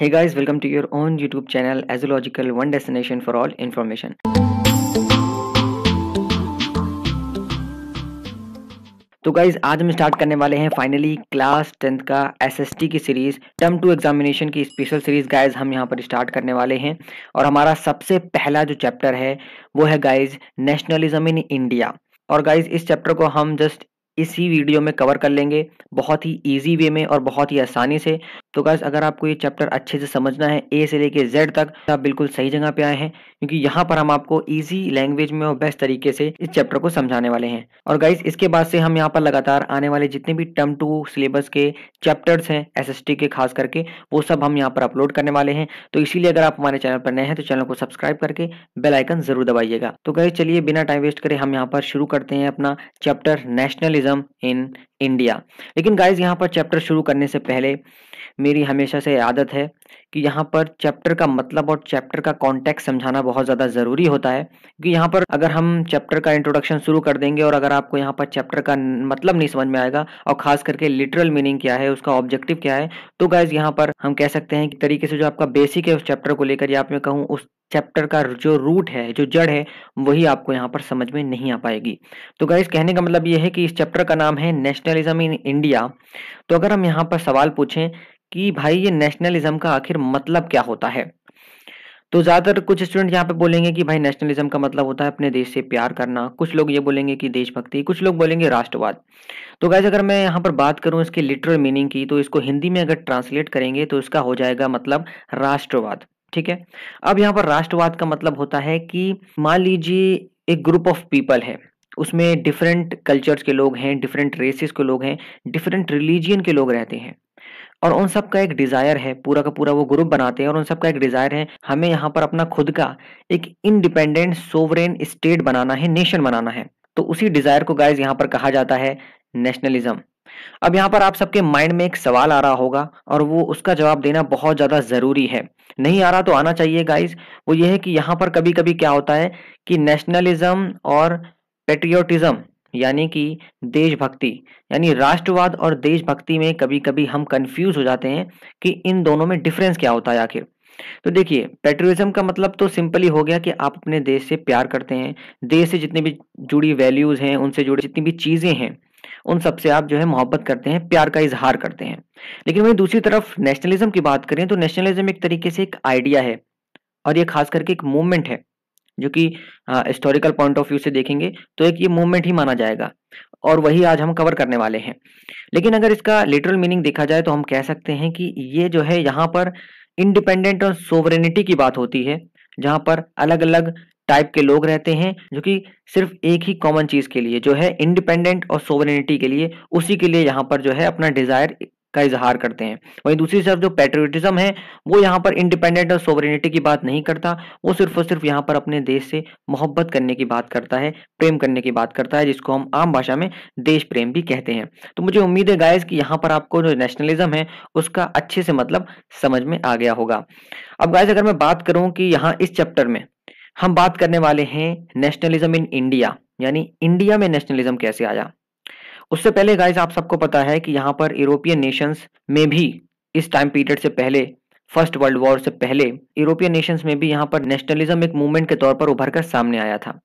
Hey guys, welcome to your own YouTube channel Azological One Destination for All Information. तो guys आज हम start करने वाले हैं फाइनली क्लास टेंथ का एसएसटी की सीरीज़ टर्म टू एग्जामिनेशन की स्पेशल सीरीज़ गाइज हम यहाँ पर स्टार्ट करने वाले हैं और हमारा सबसे पहला जो चैप्टर है वो है गाइज नेशनलिज्म इन इंडिया और गाइज इस चैप्टर को हम जस्ट इसी वीडियो में कवर कर लेंगे बहुत ही इजी वे में और बहुत ही आसानी से तो गैस अगर आपको ये चैप्टर अच्छे से समझना है ए से लेके जेड तक तो आप बिल्कुल सही जगह पे आए हैं क्योंकि यहाँ पर हम आपको इजी लैंग्वेज में और बेस्ट तरीके से इस चैप्टर को समझाने वाले हैं और गाइज इसके बाद से हम यहाँ पर लगातार आने वाले जितने भी टर्म टू सिलेबस के चैप्टर्स हैं एस के खास करके वो सब हम यहाँ पर अपलोड करने वाले हैं तो इसीलिए अगर आप हमारे चैनल पर नए हैं तो चैनल को सब्सक्राइब करके बेलाइकन जरूर दबाइएगा तो गाइज चलिए बिना टाइम वेस्ट करे हम यहाँ पर शुरू करते हैं अपना chapter nationalism tourism in India लेकिन गाइज यहाँ पर चैप्टर शुरू करने से पहले मेरी हमेशा से आदत है कि यहाँ पर चैप्टर का मतलब और चैप्टर का कॉन्टेक्ट समझाना बहुत ज़्यादा ज़रूरी होता है क्योंकि यहाँ पर अगर हम चैप्टर का इंट्रोडक्शन शुरू कर देंगे और अगर आपको यहाँ पर चैप्टर का मतलब नहीं समझ में आएगा और खास करके लिटरल मीनिंग क्या है उसका ऑब्जेक्टिव क्या है तो गाइज यहाँ पर हम कह सकते हैं कि तरीके से जो आपका बेसिक है उस चैप्टर को लेकर या आप मैं कहूँ उस चैप्टर का जो रूट है जो जड़ है वही आपको यहाँ पर समझ में नहीं आ पाएगी तो गाइज कहने का मतलब ये है कि इस चैप्टर का नाम है नेशनलिज्म इन इंडिया तो अगर हम यहाँ पर सवाल पूछें कि भाई ये नेशनलिज्म का आखिर मतलब क्या होता है तो ज़्यादातर कुछ स्टूडेंट यहाँ पे बोलेंगे कि भाई नेशनलिज्म का मतलब होता है अपने देश से प्यार करना कुछ लोग ये बोलेंगे कि देशभक्ति कुछ लोग बोलेंगे राष्ट्रवाद तो गैस अगर मैं यहाँ पर बात करूँ इसकी लिटरल मीनिंग की तो इसको हिंदी में अगर ट्रांसलेट करेंगे तो इसका हो जाएगा मतलब राष्ट्रवाद ठीक है अब यहाँ पर राष्ट्रवाद का मतलब होता है कि मान लीजिए एक ग्रुप ऑफ पीपल है उसमें डिफरेंट कल्चर्स के लोग हैं डिफरेंट रेसेस के लोग हैं डिफरेंट रिलीजियन के लोग रहते हैं और उन सब का एक डिज़ायर है पूरा का पूरा वो ग्रुप बनाते हैं और उन सब का एक डिज़ायर है हमें यहाँ पर अपना खुद का एक इंडिपेंडेंट सोवरेन स्टेट बनाना है नेशन बनाना है तो उसी डिज़ायर को गाइज यहाँ पर कहा जाता है नेशनलिज्म अब यहाँ पर आप सबके माइंड में एक सवाल आ रहा होगा और वो उसका जवाब देना बहुत ज़्यादा ज़रूरी है नहीं आ रहा तो आना चाहिए गाइज वो ये है कि यहाँ पर कभी कभी क्या होता है कि नेशनलिज्म और पेट्रियोटिज्म यानी कि देशभक्ति यानी राष्ट्रवाद और देशभक्ति में कभी कभी हम कंफ्यूज हो जाते हैं कि इन दोनों में डिफरेंस क्या होता है आखिर तो देखिए पेट्रोलिज्म का मतलब तो सिंपली हो गया कि आप अपने देश से प्यार करते हैं देश से जितनी भी जुड़ी वैल्यूज़ हैं उनसे जुड़ी जितनी भी चीज़ें हैं उन सबसे आप जो है मोहब्बत करते हैं प्यार का इजहार करते हैं लेकिन वही दूसरी तरफ नेशनलिज्म की बात करें तो नेशनलिज्म एक तरीके से एक आइडिया है और ये खास करके एक मूवमेंट है जो कि हिस्टोरिकल पॉइंट ऑफ व्यू से देखेंगे तो एक ये मूवमेंट ही माना जाएगा और वही आज हम कवर करने वाले हैं लेकिन अगर इसका लिटरल मीनिंग देखा जाए तो हम कह सकते हैं कि ये जो है यहाँ पर इंडिपेंडेंट और सोवरेनिटी की बात होती है जहाँ पर अलग अलग टाइप के लोग रहते हैं जो कि सिर्फ एक ही कॉमन चीज के लिए जो है इंडिपेंडेंट और सोवरेनिटी के लिए उसी के लिए यहाँ पर जो है अपना डिजायर का इजहार करते हैं वहीं दूसरी तरफ जो पेट्रियटिज्म है वो यहाँ पर इंडिपेंडेंट और सोवरेनिटी की बात नहीं करता वो सिर्फ और सिर्फ यहाँ पर अपने देश से मोहब्बत करने की बात करता है प्रेम करने की बात करता है जिसको हम आम भाषा में देश प्रेम भी कहते हैं तो मुझे उम्मीद है गायज कि यहाँ पर आपको जो नेशनलिज्म है उसका अच्छे से मतलब समझ में आ गया होगा अब गायज अगर मैं बात करूँ कि यहाँ इस चैप्टर में हम बात करने वाले हैं नेशनलिज्म इन इंडिया यानी इंडिया में नेशनलिज्म कैसे आया उससे पहले गाइस आप सबको पता है कि यहाँ पर यूरोपियन नेशंस में भी इस टाइम पीरियड से पहले फर्स्ट वर्ल्ड वॉर से पहले यूरोपियन नेशंस में भी यहाँ पर नेशनलिज्म एक मूवमेंट के तौर पर उभर कर सामने आया था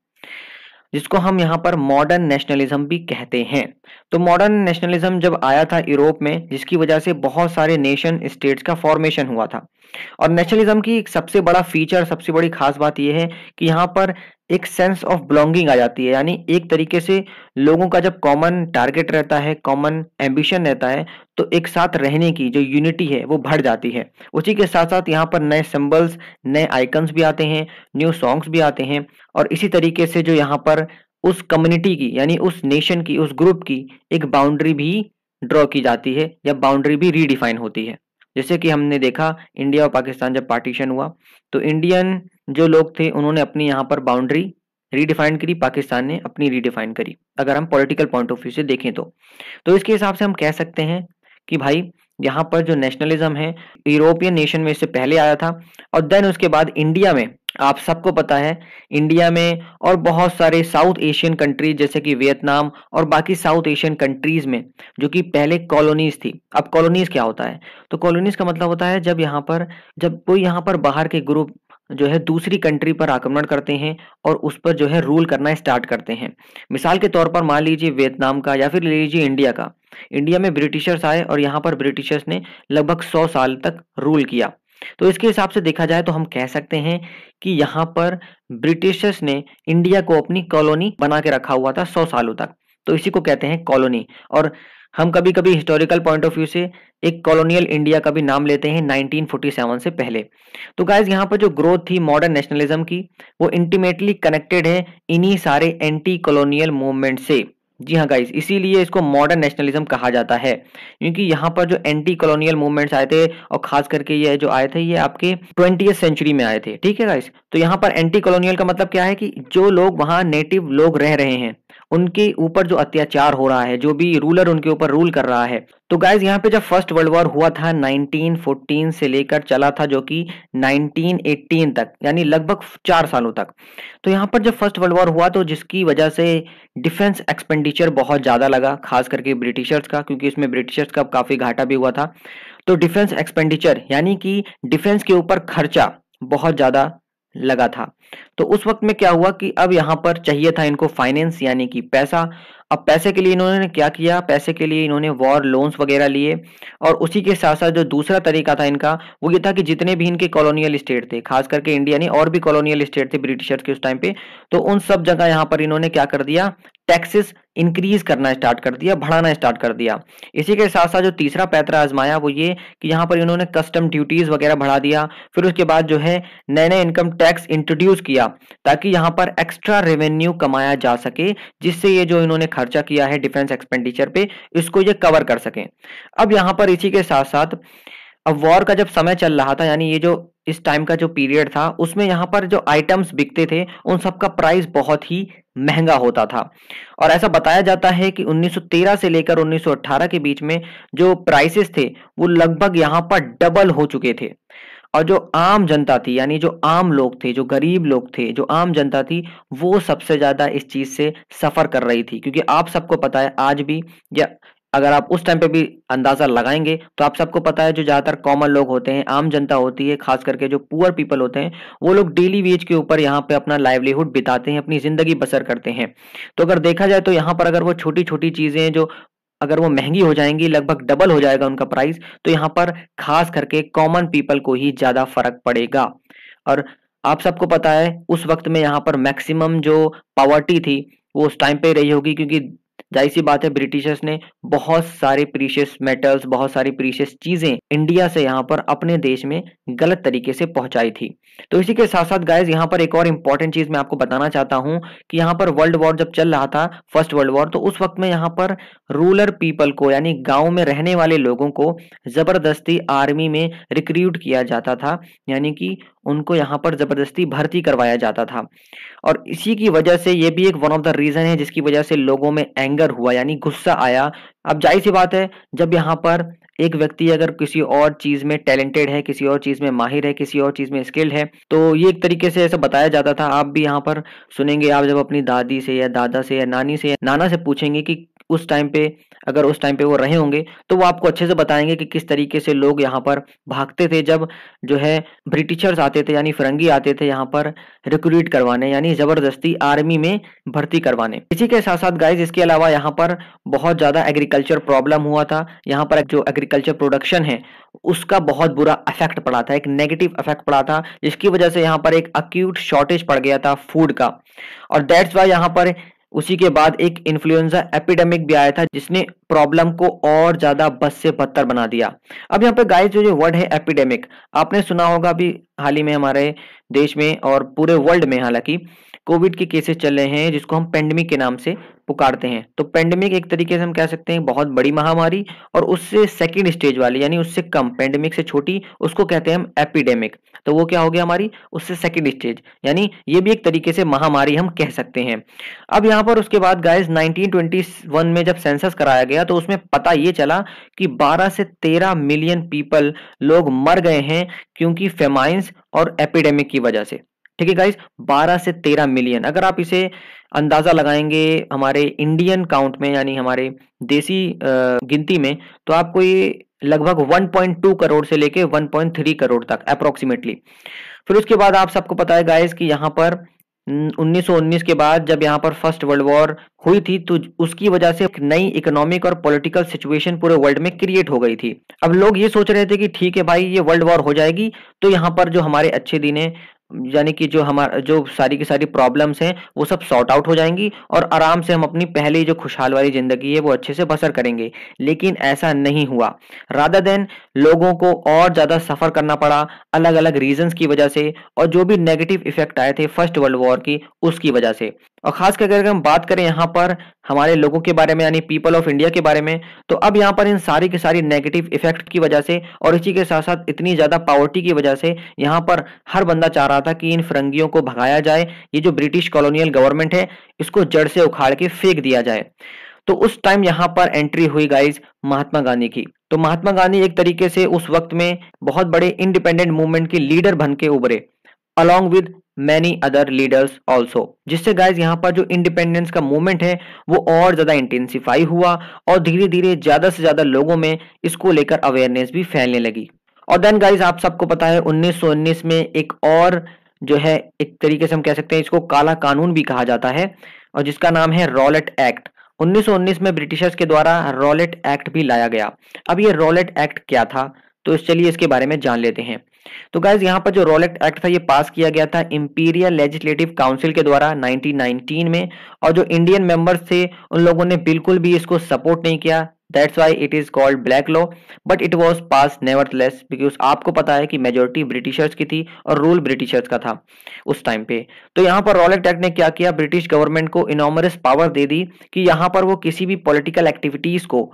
जिसको हम यहाँ पर मॉडर्न नेशनलिज्म भी कहते हैं तो मॉडर्न नेशनलिज्म जब आया था यूरोप में जिसकी वजह से बहुत सारे नेशन स्टेट्स का फॉर्मेशन हुआ था और नेशनलिज्म की एक सबसे बड़ा फीचर सबसे बड़ी खास बात यह है कि यहाँ पर एक सेंस ऑफ बिलोंगिंग आ जाती है यानी एक तरीके से लोगों का जब कॉमन टारगेट रहता है कॉमन एम्बिशन रहता है तो एक साथ रहने की जो यूनिटी है वो बढ़ जाती है उसी के साथ साथ यहाँ पर नए सिम्बल्स नए आइकन्स भी आते हैं न्यू सॉन्ग्स भी आते हैं और इसी तरीके से जो यहाँ पर उस कम्युनिटी की यानी उस नेशन की उस ग्रुप की एक बाउंड्री भी ड्रॉ की जाती है या बाउंड्री भी रीडिफाइन होती है जैसे कि हमने देखा इंडिया और पाकिस्तान जब पार्टीशन हुआ तो इंडियन जो लोग थे उन्होंने अपनी यहाँ पर बाउंड्री रीडिफाइन करी पाकिस्तान ने अपनी रीडिफाइन करी अगर हम पॉलिटिकल पॉइंट ऑफ व्यू से देखें तो तो इसके हिसाब से हम कह सकते हैं कि भाई यहाँ पर जो नेशनलिज्म है यूरोपियन नेशन में इससे पहले आया था और देन उसके बाद इंडिया में आप सबको पता है इंडिया में और बहुत सारे साउथ एशियन कंट्रीज जैसे कि वियतनाम और बाकी साउथ एशियन कंट्रीज में जो कि पहले कॉलोनीज थी अब कॉलोनीज क्या होता है तो कॉलोनीज का मतलब होता है जब यहाँ पर जब कोई यहाँ पर बाहर के ग्रुप जो है दूसरी कंट्री पर आक्रमण करते हैं और उस पर जो है रूल करना स्टार्ट करते हैं मिसाल के तौर पर मान लीजिए वियतनाम का या फिर ले लीजिए इंडिया का इंडिया में ब्रिटिशर्स आए और यहाँ पर ब्रिटिशर्स ने लगभग सौ साल तक रूल किया तो इसके हिसाब से देखा जाए तो हम कह सकते हैं कि यहाँ पर ब्रिटिशर्स ने इंडिया को अपनी कॉलोनी बना के रखा हुआ था सौ सालों तक तो इसी को कहते हैं कॉलोनी और हम कभी कभी हिस्टोरिकल पॉइंट ऑफ व्यू से एक कॉलोनियल इंडिया का भी नाम लेते हैं 1947 से पहले तो गाइज यहाँ पर जो ग्रोथ थी मॉडर्न नेशनलिज्म की वो इंटीमेटली कनेक्टेड है इन्हीं सारे एंटी कॉलोनियल मूवमेंट से जी हाँ गाइज इसीलिए इसको मॉडर्न नेशनलिज्म कहा जाता है क्योंकि यहाँ पर जो एंटी कॉलोनियल मूवमेंट्स आए थे और खास करके ये जो आए थे ये आपके ट्वेंटी सेंचुरी में आए थे ठीक है गाइज तो यहाँ पर एंटी कॉलोनियल का मतलब क्या है कि जो लोग वहाँ नेटिव लोग रह रहे हैं उनके ऊपर जो अत्याचार हो रहा है जो भी रूलर उनके ऊपर रूल कर रहा है तो गाइज यहाँ पे जब फर्स्ट वर्ल्ड वॉर हुआ था 1914 से लेकर चला था जो कि 1918 तक यानी लगभग चार सालों तक तो यहाँ पर जब फर्स्ट वर्ल्ड वॉर हुआ तो जिसकी वजह से डिफेंस एक्सपेंडिचर बहुत ज़्यादा लगा खास करके ब्रिटिशर्स का क्योंकि इसमें ब्रिटिशर्स का काफ़ी घाटा भी हुआ था तो डिफेंस एक्सपेंडिचर यानी कि डिफेंस के ऊपर खर्चा बहुत ज़्यादा लगा था तो उस वक्त में क्या हुआ कि अब यहाँ पर चाहिए था इनको फाइनेंस यानी कि पैसा अब पैसे के लिए इन्होंने क्या किया पैसे के लिए इन्होंने वॉर लोन्स वगैरह लिए और उसी के साथ साथ जो दूसरा तरीका था इनका वो ये था कि जितने भी इनके कॉलोनियल स्टेट थे खास करके इंडिया ने और भी कॉलोनियल स्टेट थे ब्रिटिशर्स के उस टाइम पे तो उन सब जगह यहाँ पर इन्होंने क्या कर दिया टैक्सेस इंक्रीज करना स्टार्ट कर दिया बढ़ाना स्टार्ट कर दिया इसी के साथ साथ जो तीसरा पैतरा आजमाया वो ये कि यहाँ पर इन्होंने कस्टम ड्यूटीज वगैरह बढ़ा दिया फिर उसके बाद जो है नए नए इनकम टैक्स इंट्रोड्यूस किया ताकि यहाँ पर एक्स्ट्रा रेवेन्यू कमाया जा सके जिससे ये जो इन्होंने खर्चा किया है डिफेंस एक्सपेंडिचर पे इसको ये कवर कर सके अब यहाँ पर इसी के साथ साथ अब वॉर का जब समय चल रहा था यानी ये जो इस टाइम का जो पीरियड था उसमें यहाँ पर जो आइटम्स बिकते थे उन सब का प्राइस बहुत ही महंगा होता था और ऐसा बताया जाता है कि 1913 से लेकर 1918 के बीच में जो प्राइसेस थे वो लगभग यहाँ पर डबल हो चुके थे और जो आम जनता थी यानी जो आम लोग थे जो गरीब लोग थे जो आम जनता थी वो सबसे ज़्यादा इस चीज़ से सफ़र कर रही थी क्योंकि आप सबको पता है आज भी या अगर आप उस टाइम पे भी अंदाजा लगाएंगे तो आप सबको पता है जो ज्यादातर कॉमन लोग होते हैं आम जनता होती है खास करके जो पुअर पीपल होते हैं वो लोग डेली वेज के ऊपर यहाँ पे अपना लाइवलीहुड बिताते हैं अपनी जिंदगी बसर करते हैं तो अगर देखा जाए तो यहाँ पर अगर वो छोटी छोटी चीजें जो अगर वो महंगी हो जाएंगी लगभग डबल हो जाएगा उनका प्राइस तो यहाँ पर खास करके कॉमन पीपल को ही ज्यादा फर्क पड़ेगा और आप सबको पता है उस वक्त में यहाँ पर मैक्सिमम जो पावर्टी थी वो उस टाइम पे रही होगी क्योंकि जाहिर सी बात है ब्रिटिशर्स ने बहुत सारे प्रीशियस मेटल्स बहुत सारी प्रीशियस चीजें इंडिया से यहाँ पर अपने देश में गलत तरीके से पहुंचाई थी तो इसी के साथ साथ गाइज यहाँ पर एक और इंपॉर्टेंट चीज मैं आपको बताना चाहता हूँ कि यहाँ पर वर्ल्ड वॉर जब चल रहा था फर्स्ट वर्ल्ड वॉर तो उस वक्त में यहाँ पर रूरल पीपल को यानी गाँव में रहने वाले लोगों को जबरदस्ती आर्मी में रिक्रूट किया जाता था यानी कि उनको यहाँ पर ज़बरदस्ती भर्ती करवाया जाता था और इसी की वजह से ये भी एक वन ऑफ द रीज़न है जिसकी वजह से लोगों में एंगर हुआ यानी गुस्सा आया अब जाहिर सी बात है जब यहाँ पर एक व्यक्ति अगर किसी और चीज़ में टैलेंटेड है किसी और चीज़ में माहिर है किसी और चीज़ में स्किल्ड है तो ये एक तरीके से ऐसा बताया जाता था आप भी यहाँ पर सुनेंगे आप जब अपनी दादी से या दादा से या नानी से या नाना से पूछेंगे कि उस टाइम पे अगर उस टाइम पे वो रहे होंगे तो वो आपको अच्छे से बताएंगे कि किस तरीके से लोग यहाँ पर भागते थे जब जो है ब्रिटिशर्स आते थे यानी फिरंगी आते थे यहाँ पर रिक्रूट करवाने यानी ज़बरदस्ती आर्मी में भर्ती करवाने इसी के साथ साथ गाइज इसके अलावा यहाँ पर बहुत ज़्यादा एग्रीकल्चर प्रॉब्लम हुआ था यहाँ पर जो एग्रीकल्चर प्रोडक्शन है उसका बहुत बुरा इफेक्ट पड़ा था एक नेगेटिव इफेक्ट पड़ा था जिसकी वजह से यहाँ पर एक अक्यूट शॉर्टेज पड़ गया था फूड का और दैट्स वाई यहाँ पर उसी के बाद एक इन्फ्लुएंजा एपिडेमिक भी आया था जिसने प्रॉब्लम को और ज्यादा बस से बदतर बना दिया अब यहाँ पे गाइस जो जो वर्ड है एपिडेमिक आपने सुना होगा अभी हाल ही में हमारे देश में और पूरे वर्ल्ड में हालांकि कोविड के केसेस चल रहे हैं जिसको हम पेंडेमिक के नाम से पुकारते हैं तो पेंडेमिक एक तरीके से हम कह सकते हैं बहुत बड़ी महामारी और उससे सेकेंड स्टेज वाली यानी उससे कम पेंडेमिक से छोटी उसको कहते हैं हम एपिडेमिक तो वो क्या हो गया हमारी उससे सेकेंड स्टेज यानी ये भी एक तरीके से महामारी हम कह सकते हैं अब यहाँ पर उसके बाद गाइज 1921 में जब सेंसस कराया गया तो उसमें पता ये चला कि 12 से 13 मिलियन पीपल लोग मर गए हैं क्योंकि फेमाइंस और एपिडेमिक की वजह से ठीक है गाइज 12 से 13 मिलियन अगर आप इसे अंदाजा लगाएंगे हमारे इंडियन काउंट में यानी हमारे देसी गिनती में तो आपको ये लगभग 1.2 करोड़ से लेके 1.3 करोड़ तक अप्रोक्सीमेटली फिर उसके बाद आप सबको पता है गाइज कि यहाँ पर 1919 के बाद जब यहाँ पर फर्स्ट वर्ल्ड वॉर हुई थी तो उसकी वजह से नई इकोनॉमिक और पॉलिटिकल सिचुएशन पूरे वर्ल्ड में क्रिएट हो गई थी अब लोग ये सोच रहे थे कि ठीक है भाई ये वर्ल्ड वॉर हो जाएगी तो यहाँ पर जो हमारे अच्छे दिन है यानी कि जो हमारा जो सारी की सारी प्रॉब्लम्स हैं वो सब सॉर्ट आउट हो जाएंगी और आराम से हम अपनी पहले जो खुशहाल वाली ज़िंदगी है वो अच्छे से बसर करेंगे लेकिन ऐसा नहीं हुआ राधा देन लोगों को और ज़्यादा सफ़र करना पड़ा अलग अलग रीजंस की वजह से और जो भी नेगेटिव इफेक्ट आए थे फर्स्ट वर्ल्ड वॉर की उसकी वजह से और खास करके अगर हम बात करें यहाँ पर हमारे लोगों के बारे में यानी पीपल ऑफ इंडिया के बारे में तो अब यहाँ पर इन सारी की सारी नेगेटिव इफेक्ट की वजह से और इसी के साथ साथ इतनी ज़्यादा पावर्टी की वजह से यहाँ पर हर बंदा चाह रहा था कि इन फिरंगियों को भगाया जाए ये जो ब्रिटिश कॉलोनियल गवर्नमेंट है इसको जड़ से उखाड़ के फेंक दिया जाए तो उस टाइम यहाँ पर एंट्री हुई गाइज महात्मा गांधी की तो महात्मा गांधी एक तरीके से उस वक्त में बहुत बड़े इंडिपेंडेंट मूवमेंट के लीडर बन के उभरे along with many other leaders also जिससे गाइज यहाँ पर जो इंडिपेंडेंस का मूवमेंट है वो और ज्यादा इंटेंसीफाई हुआ और धीरे धीरे ज्यादा से ज्यादा लोगों में इसको लेकर अवेयरनेस भी फैलने लगी और देन गाइज आप सबको पता है उन्नीस में एक और जो है एक तरीके से हम कह सकते हैं इसको काला कानून भी कहा जाता है और जिसका नाम है रॉलेट एक्ट 1919 में ब्रिटिशर्स के द्वारा रॉलेट एक्ट भी लाया गया अब ये रॉलेट एक्ट क्या था तो इस चलिए इसके बारे में जान लेते हैं तो गाइज यहाँ पर जो रोलेक्ट एक्ट था ये पास किया गया था इंपीरियल लेजिस्लेटिव काउंसिल के द्वारा 1919 में और जो इंडियन मेंबर्स थे उन लोगों ने बिल्कुल भी इसको सपोर्ट नहीं किया that's why it is called black law but it was passed nevertheless because आपको पता है कि मेजोरिटी ब्रिटिशर्स की थी और रूल ब्रिटिशर्स का था उस टाइम पे तो यहाँ पर रॉलेट एक्ट ने क्या किया ब्रिटिश गवर्नमेंट को इनोमरस पावर दे दी कि यहाँ पर वो किसी भी पोलिटिकल एक्टिविटीज को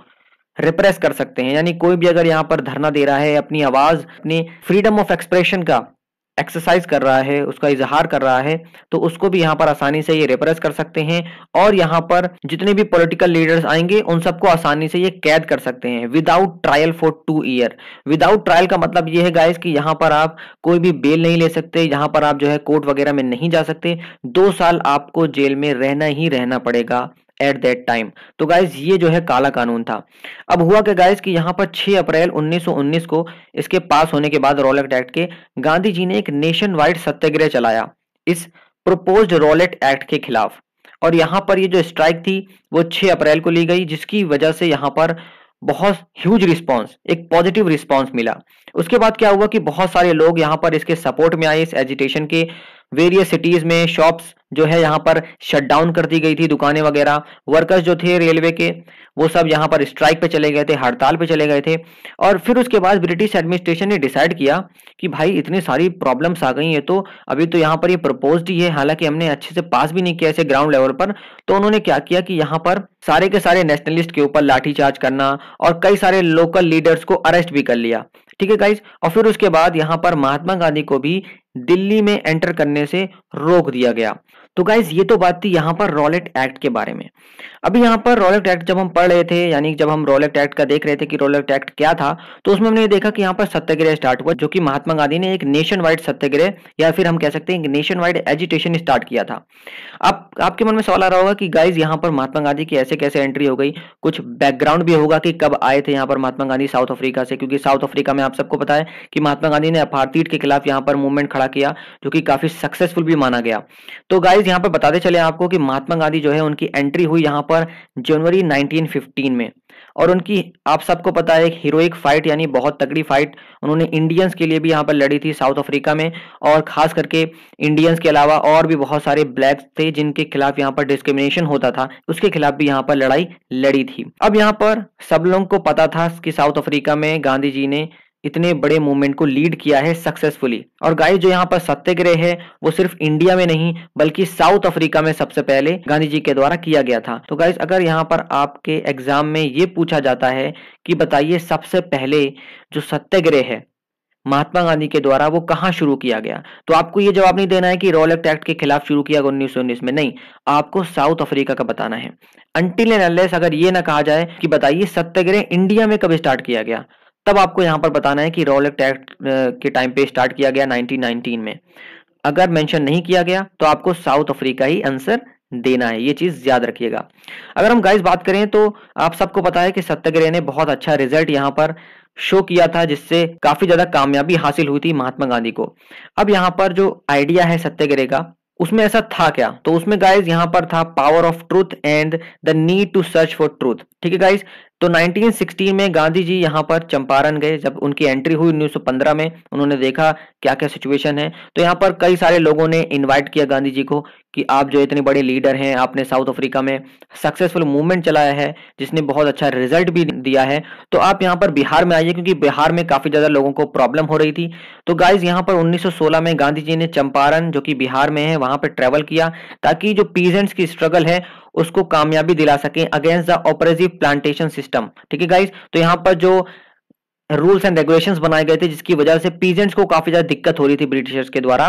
रिप्रेस कर सकते हैं यानी कोई भी अगर यहाँ पर धरना दे रहा है अपनी आवाज अपनी फ्रीडम ऑफ एक्सप्रेशन का एक्सरसाइज कर रहा है उसका इजहार कर रहा है तो उसको भी यहाँ पर आसानी से ये रिप्रेस कर सकते हैं और यहाँ पर जितने भी पॉलिटिकल लीडर्स आएंगे उन सबको आसानी से ये कैद कर सकते हैं without trial for two year without trial का मतलब ये है गाइस कि यहाँ पर आप कोई भी बेल नहीं ले सकते यहाँ पर आप जो है कोर्ट वगैरह में नहीं जा सकते दो साल आपको जेल में रहना ही रहना पड़ेगा एट दैट टाइम तो गाइज ये जो है काला कानून था अब हुआ क्या गाइज कि यहाँ पर 6 अप्रैल 1919 को इसके पास होने के बाद रॉलेट एक्ट के गांधी जी ने एक नेशन वाइड सत्याग्रह चलाया इस प्रपोज रॉलेट एक्ट के खिलाफ और यहाँ पर ये जो स्ट्राइक थी वो 6 अप्रैल को ली गई जिसकी वजह से यहाँ पर बहुत ह्यूज रिस्पांस एक पॉजिटिव रिस्पांस मिला उसके बाद क्या हुआ कि बहुत सारे लोग यहाँ पर इसके सपोर्ट में आए इस एजिटेशन के वेरियस सिटीज में शॉप्स जो है यहाँ पर शट डाउन कर दी गई थी दुकानें वगैरह वर्कर्स जो थे रेलवे के वो सब यहाँ पर स्ट्राइक पे चले गए थे हड़ताल पे चले गए थे और फिर उसके बाद ब्रिटिश एडमिनिस्ट्रेशन ने डिसाइड किया कि भाई इतनी सारी प्रॉब्लम्स आ गई हैं तो अभी तो यहाँ पर ये यह प्रपोज ही है हालांकि हमने अच्छे से पास भी नहीं किया इसे ग्राउंड लेवल पर तो उन्होंने क्या किया कि यहाँ पर सारे के सारे नेशनलिस्ट के ऊपर लाठीचार्ज करना और कई सारे लोकल लीडर्स को अरेस्ट भी कर लिया ठीक है गाइज और फिर उसके बाद यहाँ पर महात्मा गांधी को भी दिल्ली में एंटर करने से रोक दिया गया तो गाइज ये तो बात थी यहाँ पर रॉलेट एक्ट के बारे में अभी यहाँ पर रोलेक्ट एक्ट जब हम पढ़ रहे थे यानी जब हम रोलेक्ट एक्ट का देख रहे थे कि रोलेक्ट एक्ट क्या था तो उसमें हमने देखा कि यहाँ पर सत्याग्रह स्टार्ट हुआ जो कि महात्मा गांधी ने एक नेशन वाइड सत्याग्रह या फिर हम कह सकते हैं नेशन वाइड एजुटेशन स्टार्ट किया था आप आपके मन में सवाल आ रहा होगा कि गाइज यहाँ पर महात्मा गांधी की ऐसे कैसे एंट्री हो गई कुछ बैकग्राउंड भी होगा कि कब आए थे यहाँ पर महात्मा गांधी साउथ अफ्रीका से क्योंकि साउथ अफ्रीका में आप सबको पता है कि महात्मा गांधी ने अपार्थीट के खिलाफ यहाँ पर मूवमेंट खड़ा किया जो कि काफी सक्सेसफुल भी माना गया तो गाइज यहाँ पर बताते चले आपको कि महात्मा गांधी जो है उनकी एंट्री हुई यहाँ पर पर जनवरी 1915 में और उनकी आप सबको पता है एक हीरोइक फाइट यानी बहुत तगड़ी फाइट उन्होंने इंडियंस के लिए भी यहाँ पर लड़ी थी साउथ अफ्रीका में और खास करके इंडियंस के अलावा और भी बहुत सारे ब्लैक्स थे जिनके खिलाफ यहाँ पर डिस्क्रिमिनेशन होता था उसके खिलाफ भी यहाँ पर लड़ाई लड़ी थी अब यहाँ पर सब लोगों को पता था कि साउथ अफ्रीका में गांधी जी ने इतने बड़े मूवमेंट को लीड किया है सक्सेसफुली और गाइस जो यहाँ पर सत्याग्रह है वो सिर्फ इंडिया में नहीं बल्कि साउथ अफ्रीका में सबसे पहले गांधी जी के द्वारा किया गया था तो गाइस अगर यहाँ पर आपके एग्जाम में ये पूछा जाता है कि बताइए सबसे पहले जो सत्याग्रह है महात्मा गांधी के द्वारा वो कहाँ शुरू किया गया तो आपको ये जवाब नहीं देना है कि रॉयल एक्ट एक्ट के खिलाफ शुरू किया उन्नीस उन्नीस में नहीं आपको साउथ अफ्रीका का बताना है अंटिल एंड अगर ये ना कहा जाए कि बताइए सत्याग्रह इंडिया में कब स्टार्ट किया गया तब आपको यहाँ पर बताना है कि रोलेक्ट एक्ट के टाइम पे स्टार्ट किया गया 1919 में अगर मेंशन नहीं किया गया तो आपको साउथ अफ्रीका ही आंसर देना है ये चीज याद रखिएगा अगर हम गाइस बात करें तो आप सबको पता है कि सत्याग्रह ने बहुत अच्छा रिजल्ट यहाँ पर शो किया था जिससे काफी ज्यादा कामयाबी हासिल हुई थी महात्मा गांधी को अब यहाँ पर जो आइडिया है सत्याग्रह का उसमें ऐसा था क्या तो उसमें गाइज यहाँ पर था power of truth and the need to search for truth ठीक है गाइज तो 1916 में गांधी जी यहाँ पर चंपारण गए जब उनकी एंट्री हुई 1915 में उन्होंने देखा क्या क्या सिचुएशन है तो यहाँ पर कई सारे लोगों ने इनवाइट किया गांधी जी को कि आप जो इतने बड़े लीडर हैं आपने साउथ अफ्रीका में सक्सेसफुल मूवमेंट चलाया है जिसने बहुत अच्छा रिजल्ट भी दिया है तो आप यहाँ पर बिहार में आइए क्योंकि बिहार में काफ़ी ज़्यादा लोगों को प्रॉब्लम हो रही थी तो गाइज यहाँ पर 1916 में गांधी जी ने चंपारण जो कि बिहार में है वहां पर ट्रेवल किया ताकि जो पीजेंट्स की स्ट्रगल है उसको कामयाबी दिला सके against the oppressive plantation system ठीक है गाइज तो यहाँ पर जो रूल्स एंड रेगुलेशंस बनाए गए थे जिसकी वजह से पीजेंट्स को काफ़ी ज़्यादा दिक्कत हो रही थी ब्रिटिशर्स के द्वारा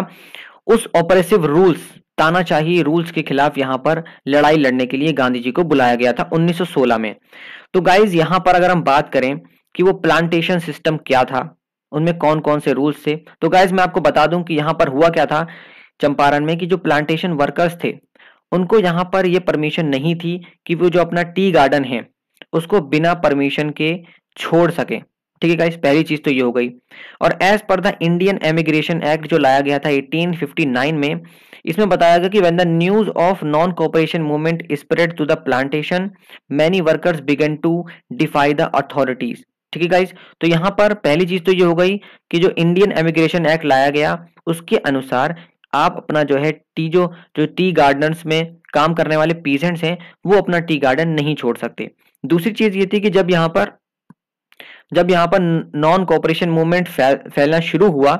उस ऑपरेसिव रूल्स तानाशाही रूल्स के खिलाफ यहाँ पर लड़ाई लड़ने के लिए गांधी जी को बुलाया गया था 1916 में तो गाइज यहाँ पर अगर हम बात करें कि वो प्लांटेशन सिस्टम क्या था उनमें कौन कौन से रूल्स थे तो गाइज मैं आपको बता दूं कि यहां पर हुआ क्या था चंपारण में कि जो प्लांटेशन वर्कर्स थे उनको यहां पर यह परमिशन नहीं थी कि वो जो अपना टी गार्डन है उसको बिना परमिशन के छोड़ सके ठीक है पहली चीज तो ये हो गई और as per the Indian emigration act जो लाया गया था 1859 में इसमें बताया गया कि when the news of non cooperation movement spread to the plantation many workers began to defy the authorities ठीक है गाइज तो यहाँ पर पहली चीज तो ये हो गई कि जो इंडियन एमिग्रेशन एक्ट लाया गया उसके अनुसार आप अपना जो है टी जो जो टी गार्डनर्स में काम करने वाले पीजेंट्स हैं वो अपना टी गार्डन नहीं छोड़ सकते दूसरी चीज ये थी कि जब यहाँ पर जब यहाँ पर नॉन कॉपरेशन मूवमेंट फैलना शुरू हुआ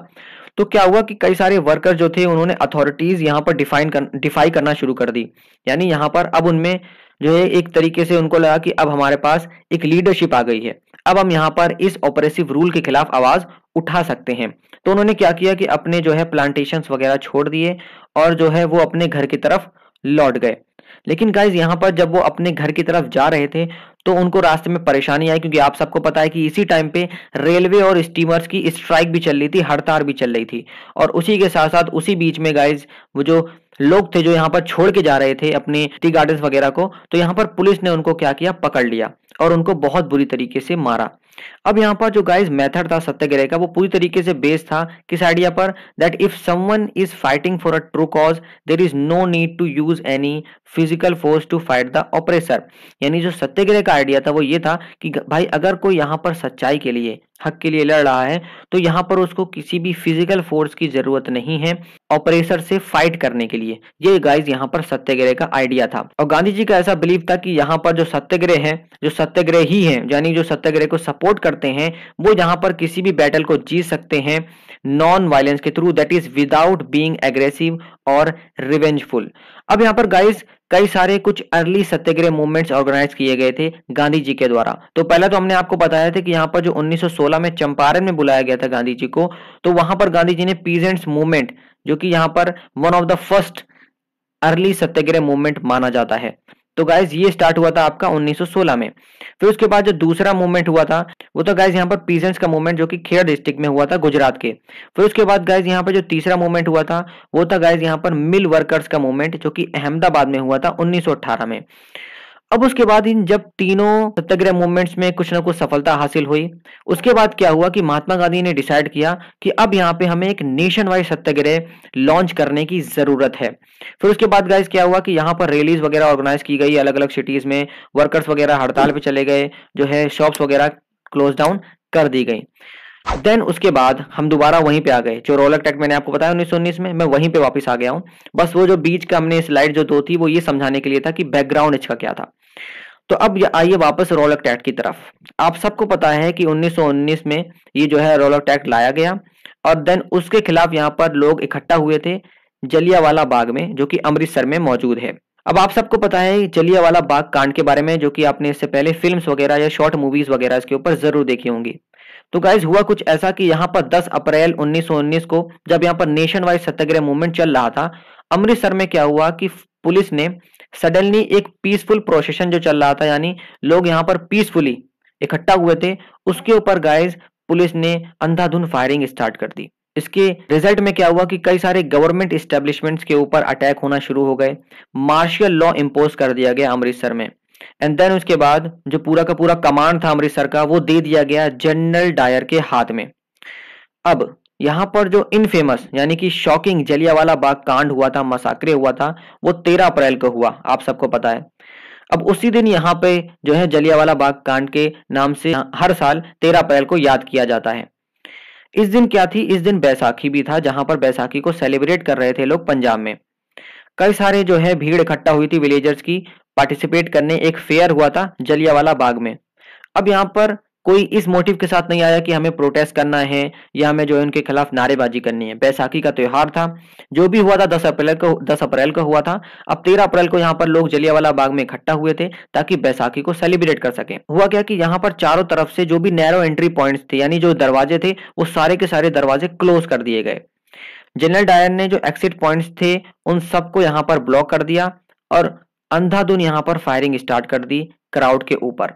तो क्या हुआ कि कई सारे वर्कर जो थे उन्होंने अथॉरिटीज यहाँ पर डिफाइन कर डिफाई करना शुरू कर दी यानी यहाँ पर अब उनमें जो है एक तरीके से उनको लगा कि अब हमारे पास एक लीडरशिप आ गई है अब हम यहाँ पर इस ऑपरेसिव रूल के खिलाफ आवाज उठा सकते हैं तो उन्होंने क्या किया कि अपने जो है प्लांटेशन वगैरह छोड़ दिए और जो है वो अपने घर की तरफ लौट गए लेकिन गाइज यहाँ पर जब वो अपने घर की तरफ जा रहे थे तो उनको रास्ते में परेशानी आई क्योंकि आप सबको पता है कि इसी टाइम पे रेलवे और स्टीमर्स की स्ट्राइक भी चल रही थी हड़ताल भी चल रही थी और उसी के साथ साथ उसी बीच में गाइज वो जो लोग थे जो यहाँ पर छोड़ के जा रहे थे अपने टी गार्डन वगैरह को तो यहाँ पर पुलिस ने उनको क्या किया पकड़ लिया और उनको बहुत बुरी तरीके से मारा अब यहाँ पर जो गाइज मेथड था सत्याग्रह का वो पूरी तरीके से बेस था किस आइडिया पर that if someone is fighting for a true cause there is no need to use any physical force to fight the oppressor यानी जो सत्याग्रह का का आइडिया था वो ये था कि भाई अगर कोई यहाँ पर सच्चाई के लिए हक के लिए लड़ रहा है तो यहाँ पर उसको किसी भी फिजिकल फोर्स की जरूरत नहीं है ऑपरेशन से फाइट करने के लिए ये गाइज यहाँ पर सत्याग्रह का आइडिया था और गांधी जी का ऐसा बिलीव था कि यहाँ पर जो सत्याग्रह है जो सत्याग्रह ही है यानी जो सत्याग्रह को सपोर्ट करते हैं वो यहाँ पर किसी भी बैटल को जीत सकते हैं नॉन वायलेंस के through that is without being aggressive और रिवेंजफुल अब यहाँ पर गाइज कई सारे कुछ अर्ली सत्याग्रह मूवमेंट्स ऑर्गेनाइज किए गए थे गांधी जी के द्वारा तो पहला तो हमने आपको बताया था कि यहाँ पर जो 1916 में चंपारण में बुलाया गया था गांधी जी को तो वहां पर गांधी जी ने पीजेंट्स मूवमेंट जो कि यहाँ पर one of the first early satyagraha movement माना जाता है तो गाइज ये स्टार्ट हुआ था आपका 1916 में फिर उसके बाद जो दूसरा मूवमेंट हुआ था वो तो गाइज यहाँ पर पीजेंट्स का मूवमेंट जो कि खेड़ डिस्ट्रिक्ट में हुआ था गुजरात के फिर उसके बाद गाइज यहाँ पर जो तीसरा मूवमेंट हुआ था वो था गाइज यहाँ पर मिल वर्कर्स का मूवमेंट जो कि अहमदाबाद में हुआ था उन्नीस में अब उसके बाद इन जब तीनों सत्याग्रह मूवमेंट्स में कुछ ना कुछ सफलता हासिल हुई उसके बाद क्या हुआ कि महात्मा गांधी ने डिसाइड किया कि अब यहाँ पे हमें एक नेशन वाइज सत्याग्रह लॉन्च करने की जरूरत है फिर उसके बाद गाइज क्या हुआ कि यहाँ पर रैलीज वगैरह ऑर्गेनाइज की गई अलग अलग सिटीज में वर्कर्स वगैरह हड़ताल पे चले गए जो है शॉप्स वगैरह क्लोज डाउन कर दी गई देन उसके बाद हम दोबारा वहीं पे आ गए जो रोलक टेक्ट मैंने आपको बताया उन्नीस में मैं वहीं पे वापस आ गया हूँ बस वो जो बीच का हमने स्लाइड जो दो थी वो ये समझाने के लिए था कि बैकग्राउंड इसका क्या था तो अब आइए वापस रोलक एक्ट की तरफ आप सबको पता है कि 1919 में ये जो है रोलक एक्ट लाया गया और देन उसके खिलाफ यहाँ पर लोग इकट्ठा हुए थे जलियावाला बाग में जो कि अमृतसर में मौजूद है अब आप सबको पता है जलियावाला बाग कांड के बारे में जो कि आपने इससे पहले फिल्म्स वगैरह या शॉर्ट मूवीज वगैरह इसके ऊपर जरूर देखी होंगी तो गाइज हुआ कुछ ऐसा कि यहाँ पर 10 अप्रैल 1919 को जब यहाँ पर नेशन वाइज सत्याग्रह मूवमेंट चल रहा था अमृतसर में क्या हुआ कि पुलिस ने सडनली एक पीसफुल प्रोसेशन जो चल रहा था यानी लोग यहाँ पर पीसफुली इकट्ठा हुए थे उसके ऊपर गाइस पुलिस ने अंधाधुंध फायरिंग स्टार्ट कर दी इसके रिजल्ट में क्या हुआ कि कई सारे गवर्नमेंट स्टेब्लिशमेंट्स के ऊपर अटैक होना शुरू हो गए मार्शल लॉ इम्पोज कर दिया गया अमृतसर में एंड देन उसके बाद जो पूरा का पूरा कमांड था अमृतसर का वो दे दिया गया जनरल डायर के हाथ में अब यहाँ पर जो इनफेमस यानी कि शॉकिंग जलियावाला बाग कांड हुआ था मसाकरे हुआ था वो तेरह अप्रैल को हुआ आप सबको पता है अब उसी दिन यहाँ पे जो है जलियावाला बाग कांड के नाम से हर साल तेरह अप्रैल को याद किया जाता है इस दिन क्या थी इस दिन बैसाखी भी था जहां पर बैसाखी को सेलिब्रेट कर रहे थे लोग पंजाब में कई सारे जो है भीड़ इकट्ठा हुई थी विलेजर्स की पार्टिसिपेट करने एक फेयर हुआ था जलियावाला बाग में अब यहाँ पर कोई इस मोटिव के साथ नहीं आया कि हमें प्रोटेस्ट करना है या हमें जो है उनके खिलाफ नारेबाजी करनी है बैसाखी का त्यौहार था जो भी हुआ था दस अप्रैल को दस अप्रैल को हुआ था अब तेरह अप्रैल को यहाँ पर लोग जलियावाला बाग में इकट्ठा हुए थे ताकि बैसाखी को सेलिब्रेट कर सके हुआ क्या कि यहाँ पर चारों तरफ से जो भी नैरो एंट्री पॉइंट थे यानी जो दरवाजे थे वो सारे के सारे दरवाजे क्लोज कर दिए गए जनरल डायर ने जो एक्सिट पॉइंट थे उन सबको यहाँ पर ब्लॉक कर दिया और अंधाधुन यहाँ पर फायरिंग स्टार्ट कर दी क्राउड के ऊपर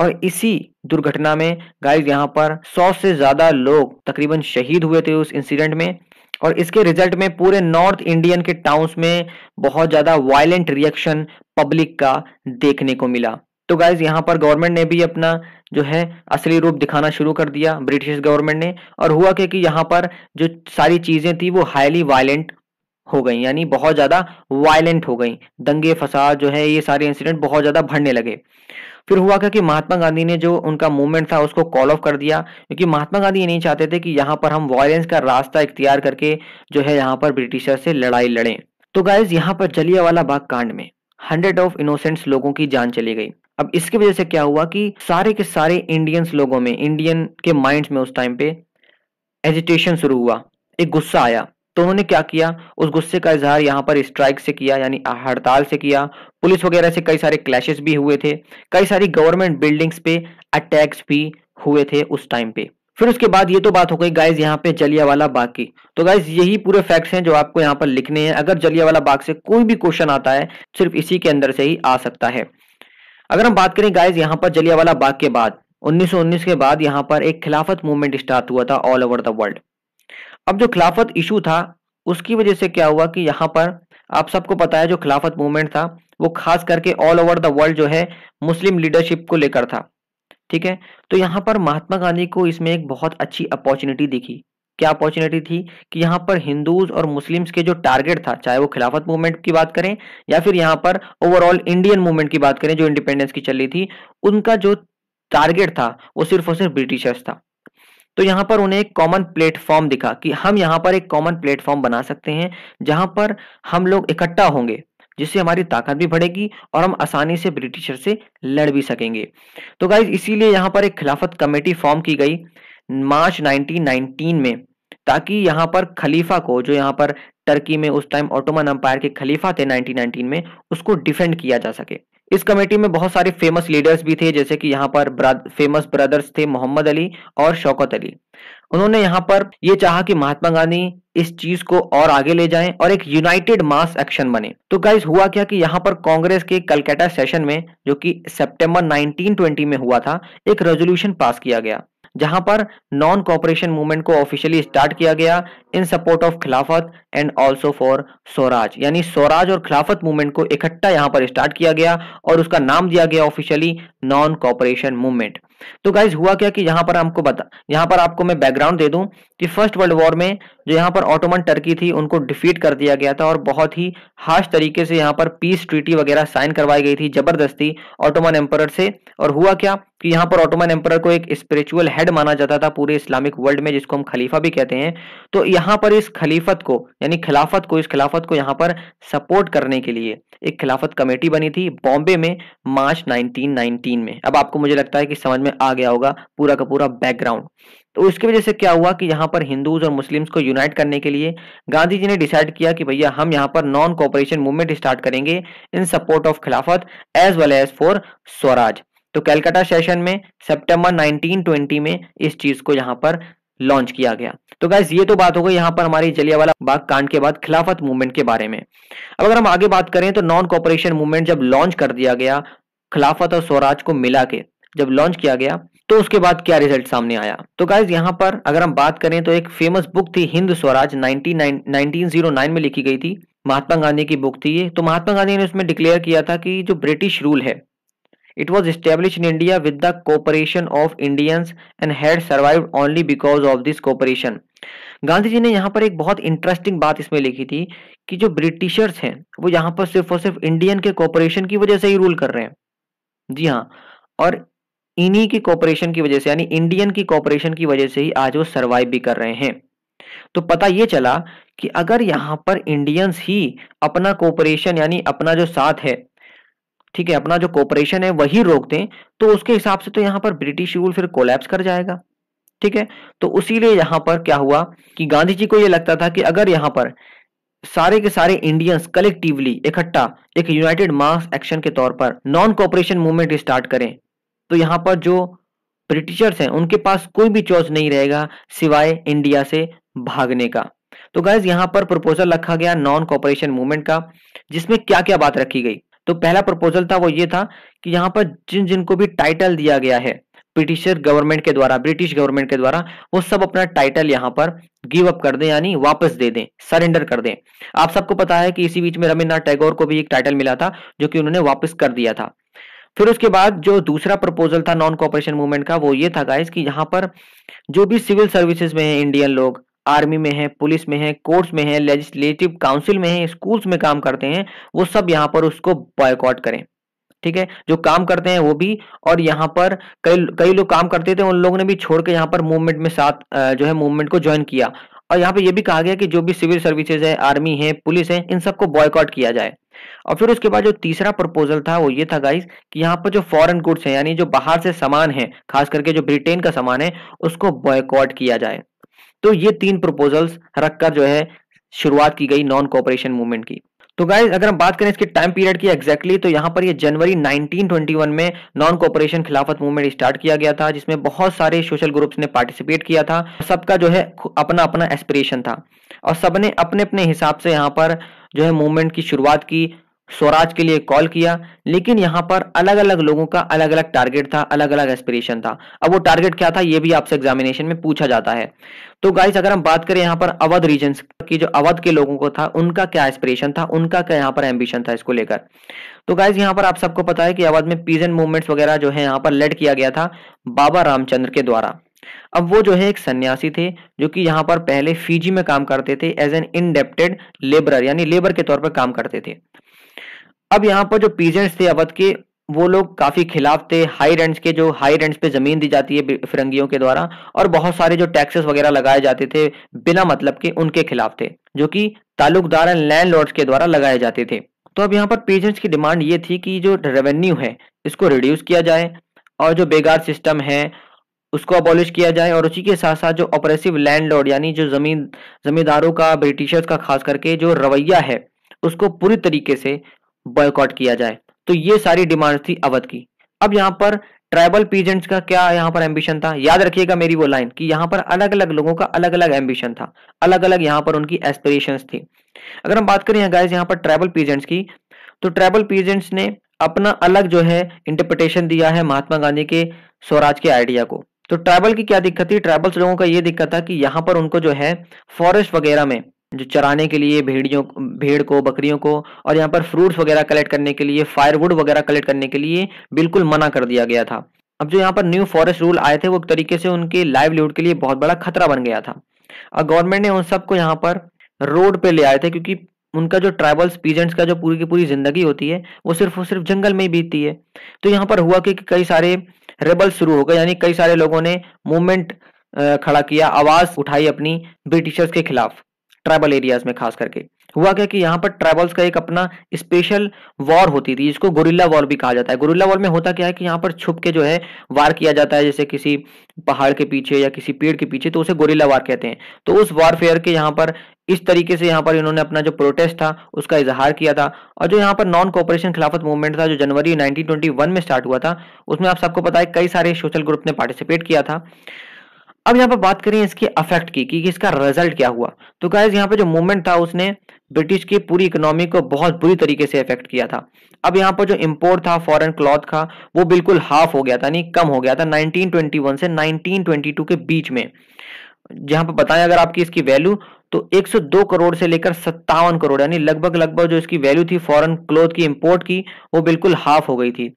और इसी दुर्घटना में गाइस यहाँ पर सौ से ज्यादा लोग तकरीबन शहीद हुए थे उस इंसिडेंट में और इसके रिजल्ट में पूरे नॉर्थ इंडियन के टाउन्स में बहुत ज्यादा वायलेंट रिएक्शन पब्लिक का देखने को मिला तो गाइज यहाँ पर गवर्नमेंट ने भी अपना जो है असली रूप दिखाना शुरू कर दिया ब्रिटिश गवर्नमेंट ने और हुआ क्या कि यहाँ पर जो सारी चीजें थी वो हाईली वायलेंट हो गई यानी बहुत ज्यादा वायलेंट हो गई दंगे फसाद जो है ये सारे इंसिडेंट बहुत ज्यादा भरने लगे फिर हुआ क्या कि महात्मा गांधी ने जो उनका मूवमेंट था उसको कॉल ऑफ कर दिया क्योंकि महात्मा गांधी ये नहीं चाहते थे कि यहाँ पर हम वायलेंस का रास्ता इख्तियार करके जो है यहाँ पर ब्रिटिशर से लड़ाई लड़ें तो गाइज यहाँ पर जलिया वाला बाग कांड में हंड्रेड ऑफ इनोसेंट्स लोगों की जान चली गई अब इसकी वजह से क्या हुआ कि सारे के सारे इंडियंस लोगों में इंडियन के माइंड्स में उस टाइम पे एजिटेशन शुरू हुआ एक गुस्सा आया तो उन्होंने क्या किया उस गुस्से का इजहार यहाँ पर स्ट्राइक से किया यानी हड़ताल से किया पुलिस वगैरह से कई सारे क्लैशेस भी हुए थे कई सारी गवर्नमेंट बिल्डिंग्स पे अटैक्स भी हुए थे उस टाइम पे फिर उसके बाद ये तो बात हो गई गाइज यहाँ पे जलियावाला बाग की तो गाइज यही पूरे फैक्ट्स हैं जो आपको यहाँ पर लिखने हैं अगर जलियावाला बाग से कोई भी क्वेश्चन आता है सिर्फ इसी के अंदर से ही आ सकता है अगर हम बात करें गाइज यहाँ पर जलियावाला बाग के बाद 1919 के बाद यहाँ पर एक खिलाफत मूवमेंट स्टार्ट हुआ था ऑल ओवर द वर्ल्ड अब जो खिलाफत इशू था उसकी वजह से क्या हुआ कि यहाँ पर आप सबको पता है जो खिलाफत मूवमेंट था वो खास करके ऑल ओवर द वर्ल्ड जो है मुस्लिम लीडरशिप को लेकर था ठीक है तो यहाँ पर महात्मा गांधी को इसमें एक बहुत अच्छी अपॉर्चुनिटी दिखी क्या अपॉर्चुनिटी थी कि यहाँ पर हिंदूज और मुस्लिम्स के जो टारगेट था चाहे वो खिलाफत मूवमेंट की बात करें या फिर यहाँ पर ओवरऑल इंडियन मूवमेंट की बात करें जो इंडिपेंडेंस की चल रही थी उनका जो टारगेट था वो सिर्फ और सिर्फ ब्रिटिशर्स था तो यहां पर उन्हें एक कॉमन प्लेटफॉर्म दिखा कि हम यहाँ पर एक कॉमन प्लेटफॉर्म बना सकते हैं जहां पर हम लोग इकट्ठा होंगे जिससे हमारी ताकत भी बढ़ेगी और हम आसानी से ब्रिटिशर से लड़ भी सकेंगे तो गाइज इसीलिए यहां पर एक खिलाफत कमेटी फॉर्म की गई मार्च 1919 में ताकि यहां पर खलीफा को जो यहां पर टर्की में उस टाइम ऑटोमन अंपायर के खलीफा थे 1919 में उसको डिफेंड किया जा सके इस कमेटी में बहुत सारे फेमस लीडर्स भी थे जैसे कि यहाँ पर ब्राद, फेमस ब्रदर्स थे मोहम्मद अली और शौकत अली उन्होंने यहाँ पर यह चाहा कि महात्मा गांधी इस चीज को और आगे ले जाएं और एक यूनाइटेड मास एक्शन बने तो गाइज हुआ क्या कि यहाँ पर कांग्रेस के कलकत्ता सेशन में जो कि सितंबर 1920 में हुआ था एक रेजोल्यूशन पास किया गया जहां पर नॉन कॉपरेशन मूवमेंट को ऑफिशियली स्टार्ट किया गया in support of Khilafat and also for swaraj यानी स्वराज और खिलाफत मूवमेंट को इकट्ठा यहां पर स्टार्ट किया गया और उसका नाम दिया गया ऑफिशियली नॉन कॉपरेशन मूवमेंट तो गाइज हुआ क्या कि यहाँ पर हमको बता यहाँ पर आपको मैं बैकग्राउंड दे दूं कि फर्स्ट वर्ल्ड वॉर में जो यहाँ पर ऑटोमन टर्की थी उनको डिफीट कर दिया गया था और बहुत ही हार्श तरीके से यहाँ पर पीस ट्रीटी वगैरह साइन करवाई गई थी जबरदस्ती ऑटोमन एम्पर से और हुआ क्या कि यहाँ पर ऑटोमन एम्पर को एक स्पिरिचुअल हेड माना जाता था पूरे इस्लामिक वर्ल्ड में जिसको हम खलीफा भी कहते हैं तो यहाँ पर इस खलीफत को यानी खिलाफत को इस खिलाफत को यहाँ पर सपोर्ट करने के लिए एक खिलाफत कमेटी बनी थी बॉम्बे में मार्च 1919 में अब आपको मुझे लगता है कि समझ में में आ गया होगा पूरा का पूरा बैकग्राउंड तो उसकी वजह से क्या हुआ कि यहाँ पर हिंदूज और मुस्लिम्स को यूनाइट करने के लिए गांधी जी ने डिसाइड किया कि भैया हम यहाँ पर नॉन कॉपरेशन मूवमेंट स्टार्ट करेंगे in support of Khilafat as well as for swaraj तो कैलकाटा सेशन में सेप्टेम्बर नाइनटीन में इस चीज को यहाँ पर लॉन्च किया गया तो गैस ये तो बात हो गई यहाँ पर हमारी जलियावाला बाग कांड के बाद खिलाफत मूवमेंट के बारे में अब अगर हम आगे बात करें तो नॉन कॉपरेशन मूवमेंट जब लॉन्च कर दिया गया खिलाफत और स्वराज को मिला के जब लॉन्च किया गया तो उसके बाद क्या रिजल्ट सामने आया तो गाइज यहाँ पर अगर हम बात करें तो एक फेमस बुक थी हिंद स्वराज 1909 में लिखी गई थी महात्मा गांधी की बुक थी ये तो महात्मा गांधी ने उसमें डिक्लेयर किया था कि जो ब्रिटिश रूल है it was establish in India with the cooperation of Indians and had survive only because of this cooperation Gandhi ji ने यहाँ पर एक बहुत इंटरेस्टिंग बात इसमें लिखी थी कि जो ब्रिटिशर्स हैं वो यहाँ पर सिर्फ और सिर्फ इंडियन के कोऑपरेशन की वजह से ही रूल कर रहे हैं जी हाँ और इन्हीं की कॉपरेशन की वजह से यानी इंडियन की कॉपरेशन की वजह से ही आज वो सर्वाइव भी कर रहे हैं तो पता ये चला कि अगर यहां पर इंडियंस ही अपना कॉपरेशन यानी अपना जो साथ है ठीक है अपना जो कॉपरेशन है वही रोक दें तो उसके हिसाब से तो यहां पर ब्रिटिश रूल फिर कोलैप्स कर जाएगा ठीक है तो उसी यहां पर क्या हुआ कि गांधी जी को यह लगता था कि अगर यहां पर सारे के सारे इंडियंस कलेक्टिवली इकट्ठा एक यूनाइटेड मास एक्शन के तौर पर नॉन कॉपरेशन मूवमेंट स्टार्ट करें तो यहाँ पर जो ब्रिटिशर्स हैं उनके पास कोई भी चॉइस नहीं रहेगा सिवाय इंडिया से भागने का तो गाइज यहाँ पर प्रपोजल रखा गया नॉन कॉपरेशन मूवमेंट का जिसमें क्या क्या बात रखी गई तो पहला प्रपोजल था वो ये था कि यहाँ पर जिन जिनको भी टाइटल दिया गया है ब्रिटिशर गवर्नमेंट के द्वारा ब्रिटिश गवर्नमेंट के द्वारा वो सब अपना टाइटल यहाँ पर गिव अप कर दें यानी वापस दे दें सरेंडर कर दें आप सबको पता है कि इसी बीच में रविन्द्रनाथ टैगोर को भी एक टाइटल मिला था जो कि उन्होंने वापस कर दिया था फिर उसके बाद जो दूसरा प्रपोजल था नॉन कॉपरेशन मूवमेंट का वो ये था गाइस कि यहाँ पर जो भी सिविल सर्विसेज में है इंडियन लोग आर्मी में है पुलिस में है कोर्ट्स में है लेजिस्लेटिव काउंसिल में है स्कूल्स में काम करते हैं वो सब यहाँ पर उसको बॉयकॉट करें ठीक है जो काम करते हैं वो भी और यहाँ पर कई कई लोग काम करते थे उन लोगों ने भी छोड़ के यहाँ पर मूवमेंट में साथ जो है मूवमेंट को ज्वाइन किया और यहाँ पे ये भी कहा गया कि जो भी सिविल सर्विसेज है आर्मी है पुलिस है इन सबको बॉयकॉट किया जाए और फिर उसके बाद जो तीसरा प्रपोजल था वो ये था गाइस कि यहाँ पर जो फॉरेन गुड्स हैं यानी जो बाहर से सामान है खास करके जो ब्रिटेन का सामान है उसको बॉयकॉट किया जाए तो ये तीन प्रपोजल्स रखकर जो है शुरुआत की गई नॉन कॉपरेशन मूवमेंट की तो गाइज अगर हम बात करें इसके टाइम पीरियड की एक्जैक्टली exactly, तो यहाँ पर ये जनवरी 1921 में non cooperation Khilafat movement start किया गया था जिसमें बहुत सारे सोशल ग्रुप्स ने पार्टिसिपेट किया था सबका जो है अपना अपना एस्पिरेशन था और सबने अपने अपने हिसाब से यहाँ पर जो है मूवमेंट की शुरुआत की स्वराज के लिए कॉल किया लेकिन यहाँ पर अलग अलग लोगों का अलग अलग टारगेट था अलग अलग एस्पिरेशन था अब वो टारगेट क्या था ये भी आपसे एग्जामिनेशन में पूछा जाता है तो गाइस अगर हम बात करें यहाँ पर अवध रीजन की जो अवध के लोगों को था उनका क्या एस्पिरेशन था उनका क्या यहाँ पर एम्बिशन था इसको लेकर तो गाइज यहाँ पर आप सबको पता है कि अवध में पीजन मूवमेंट्स वगैरह जो है यहाँ पर लेड किया गया था बाबा रामचंद्र के द्वारा अब वो जो है एक सन्यासी थे जो कि यहाँ पर पहले फीजी में काम करते थे एज एन इनडेप्टेड लेबर यानी लेबर के तौर पर काम करते थे अब यहाँ पर जो पीजेंट्स थे अवध के वो लोग काफी खिलाफ थे हाई रेंट्स के जो हाई रेंट्स पे जमीन दी जाती है फिरंगियों के द्वारा और बहुत सारे जो टैक्सेस वगैरह लगाए जाते थे बिना मतलब के उनके खिलाफ थे जो कि ताल्लुकदार एंड लैंडलॉर्ड्स के द्वारा लगाए जाते थे तो अब यहाँ पर पेजेंट्स की डिमांड ये थी कि जो रेवेन्यू है इसको रिड्यूस किया जाए और जो बेगार सिस्टम है उसको अबॉलिश किया जाए और उसी के साथ साथ जो ऑपरेसिव लैंडलॉर्ड यानी जो जमीन जमींदारों का ब्रिटिशर्स का खास करके जो रवैया है उसको पूरी तरीके से बॉयकॉट किया जाए तो ये सारी डिमांड थी अवध की अब यहाँ पर ट्राइबल पीजेंट्स का क्या यहाँ पर एम्बिशन था याद रखिएगा मेरी वो लाइन कि यहाँ पर अलग अलग लोगों का अलग अलग एम्बिशन था अलग अलग यहाँ पर उनकी एस्पिरेशन थी अगर हम बात करें गाइज यहाँ पर ट्राइबल पीजेंट्स की तो ट्राइबल पीजेंट्स ने अपना अलग जो है इंटरप्रिटेशन दिया है महात्मा गांधी के स्वराज के आइडिया को तो ट्राइबल की क्या दिक्कत थी ट्राइबल्स लोगों का ये दिक्कत था कि यहाँ पर उनको जो है फॉरेस्ट वगैरह में जो चराने के लिए भेड़ियों भेड़ को बकरियों को और यहाँ पर फ्रूट्स वगैरह कलेक्ट करने के लिए फायरवुड वगैरह कलेक्ट करने के लिए बिल्कुल मना कर दिया गया था अब जो यहाँ पर न्यू फॉरेस्ट रूल आए थे वो एक तरीके से उनके लाइवलीहुड के लिए बहुत बड़ा खतरा बन गया था और गवर्नमेंट ने उन सबको यहाँ पर रोड पे ले आए थे क्योंकि उनका जो ट्राइबल्स पीजेंट्स का जो पूरी की पूरी जिंदगी होती है वो सिर्फ और सिर्फ जंगल में ही बीतती है तो यहाँ पर हुआ कि कई सारे रेबल शुरू हो गए यानी कई सारे लोगों ने मूवमेंट खड़ा किया आवाज उठाई अपनी ब्रिटिशर्स के खिलाफ ट्राइबल एरियाज में खास करके हुआ क्या कि यहाँ पर ट्राइबल्स का एक अपना स्पेशल वॉर होती थी जिसको गोरिल्ला वॉर भी कहा जाता है गोरिल्ला वॉर में होता क्या है कि यहाँ पर छुप के जो है वार किया जाता है जैसे किसी पहाड़ के पीछे या किसी पेड़ के पीछे तो उसे गोरिल्ला वार कहते हैं तो उस वॉरफेयर के यहाँ पर इस तरीके से यहाँ पर इन्होंने अपना जो प्रोटेस्ट था उसका इजहार किया था और जो यहाँ पर नॉन कॉपरेशन खिलाफत मूवमेंट था जो जनवरी 1921 में स्टार्ट हुआ था उसमें आप सबको पता है कई सारे सोशल ग्रुप ने पार्टिसिपेट किया था अब यहाँ पर बात करें इसके अफेक्ट की कि इसका रिजल्ट क्या हुआ तो गाइज यहाँ पर जो मूवमेंट था उसने ब्रिटिश की पूरी इकोनॉमी को बहुत बुरी तरीके से अफेक्ट किया था अब यहाँ पर जो इम्पोर्ट था फॉरेन क्लॉथ का वो बिल्कुल हाफ हो गया था नहीं कम हो गया था 1921 से 1922 के बीच में जहाँ पर बताएं अगर आपकी इसकी वैल्यू तो 102 करोड़ से लेकर सत्तावन करोड़ यानी लगभग लगभग जो इसकी वैल्यू थी फॉरेन क्लोथ की इंपोर्ट की वो बिल्कुल हाफ हो गई थी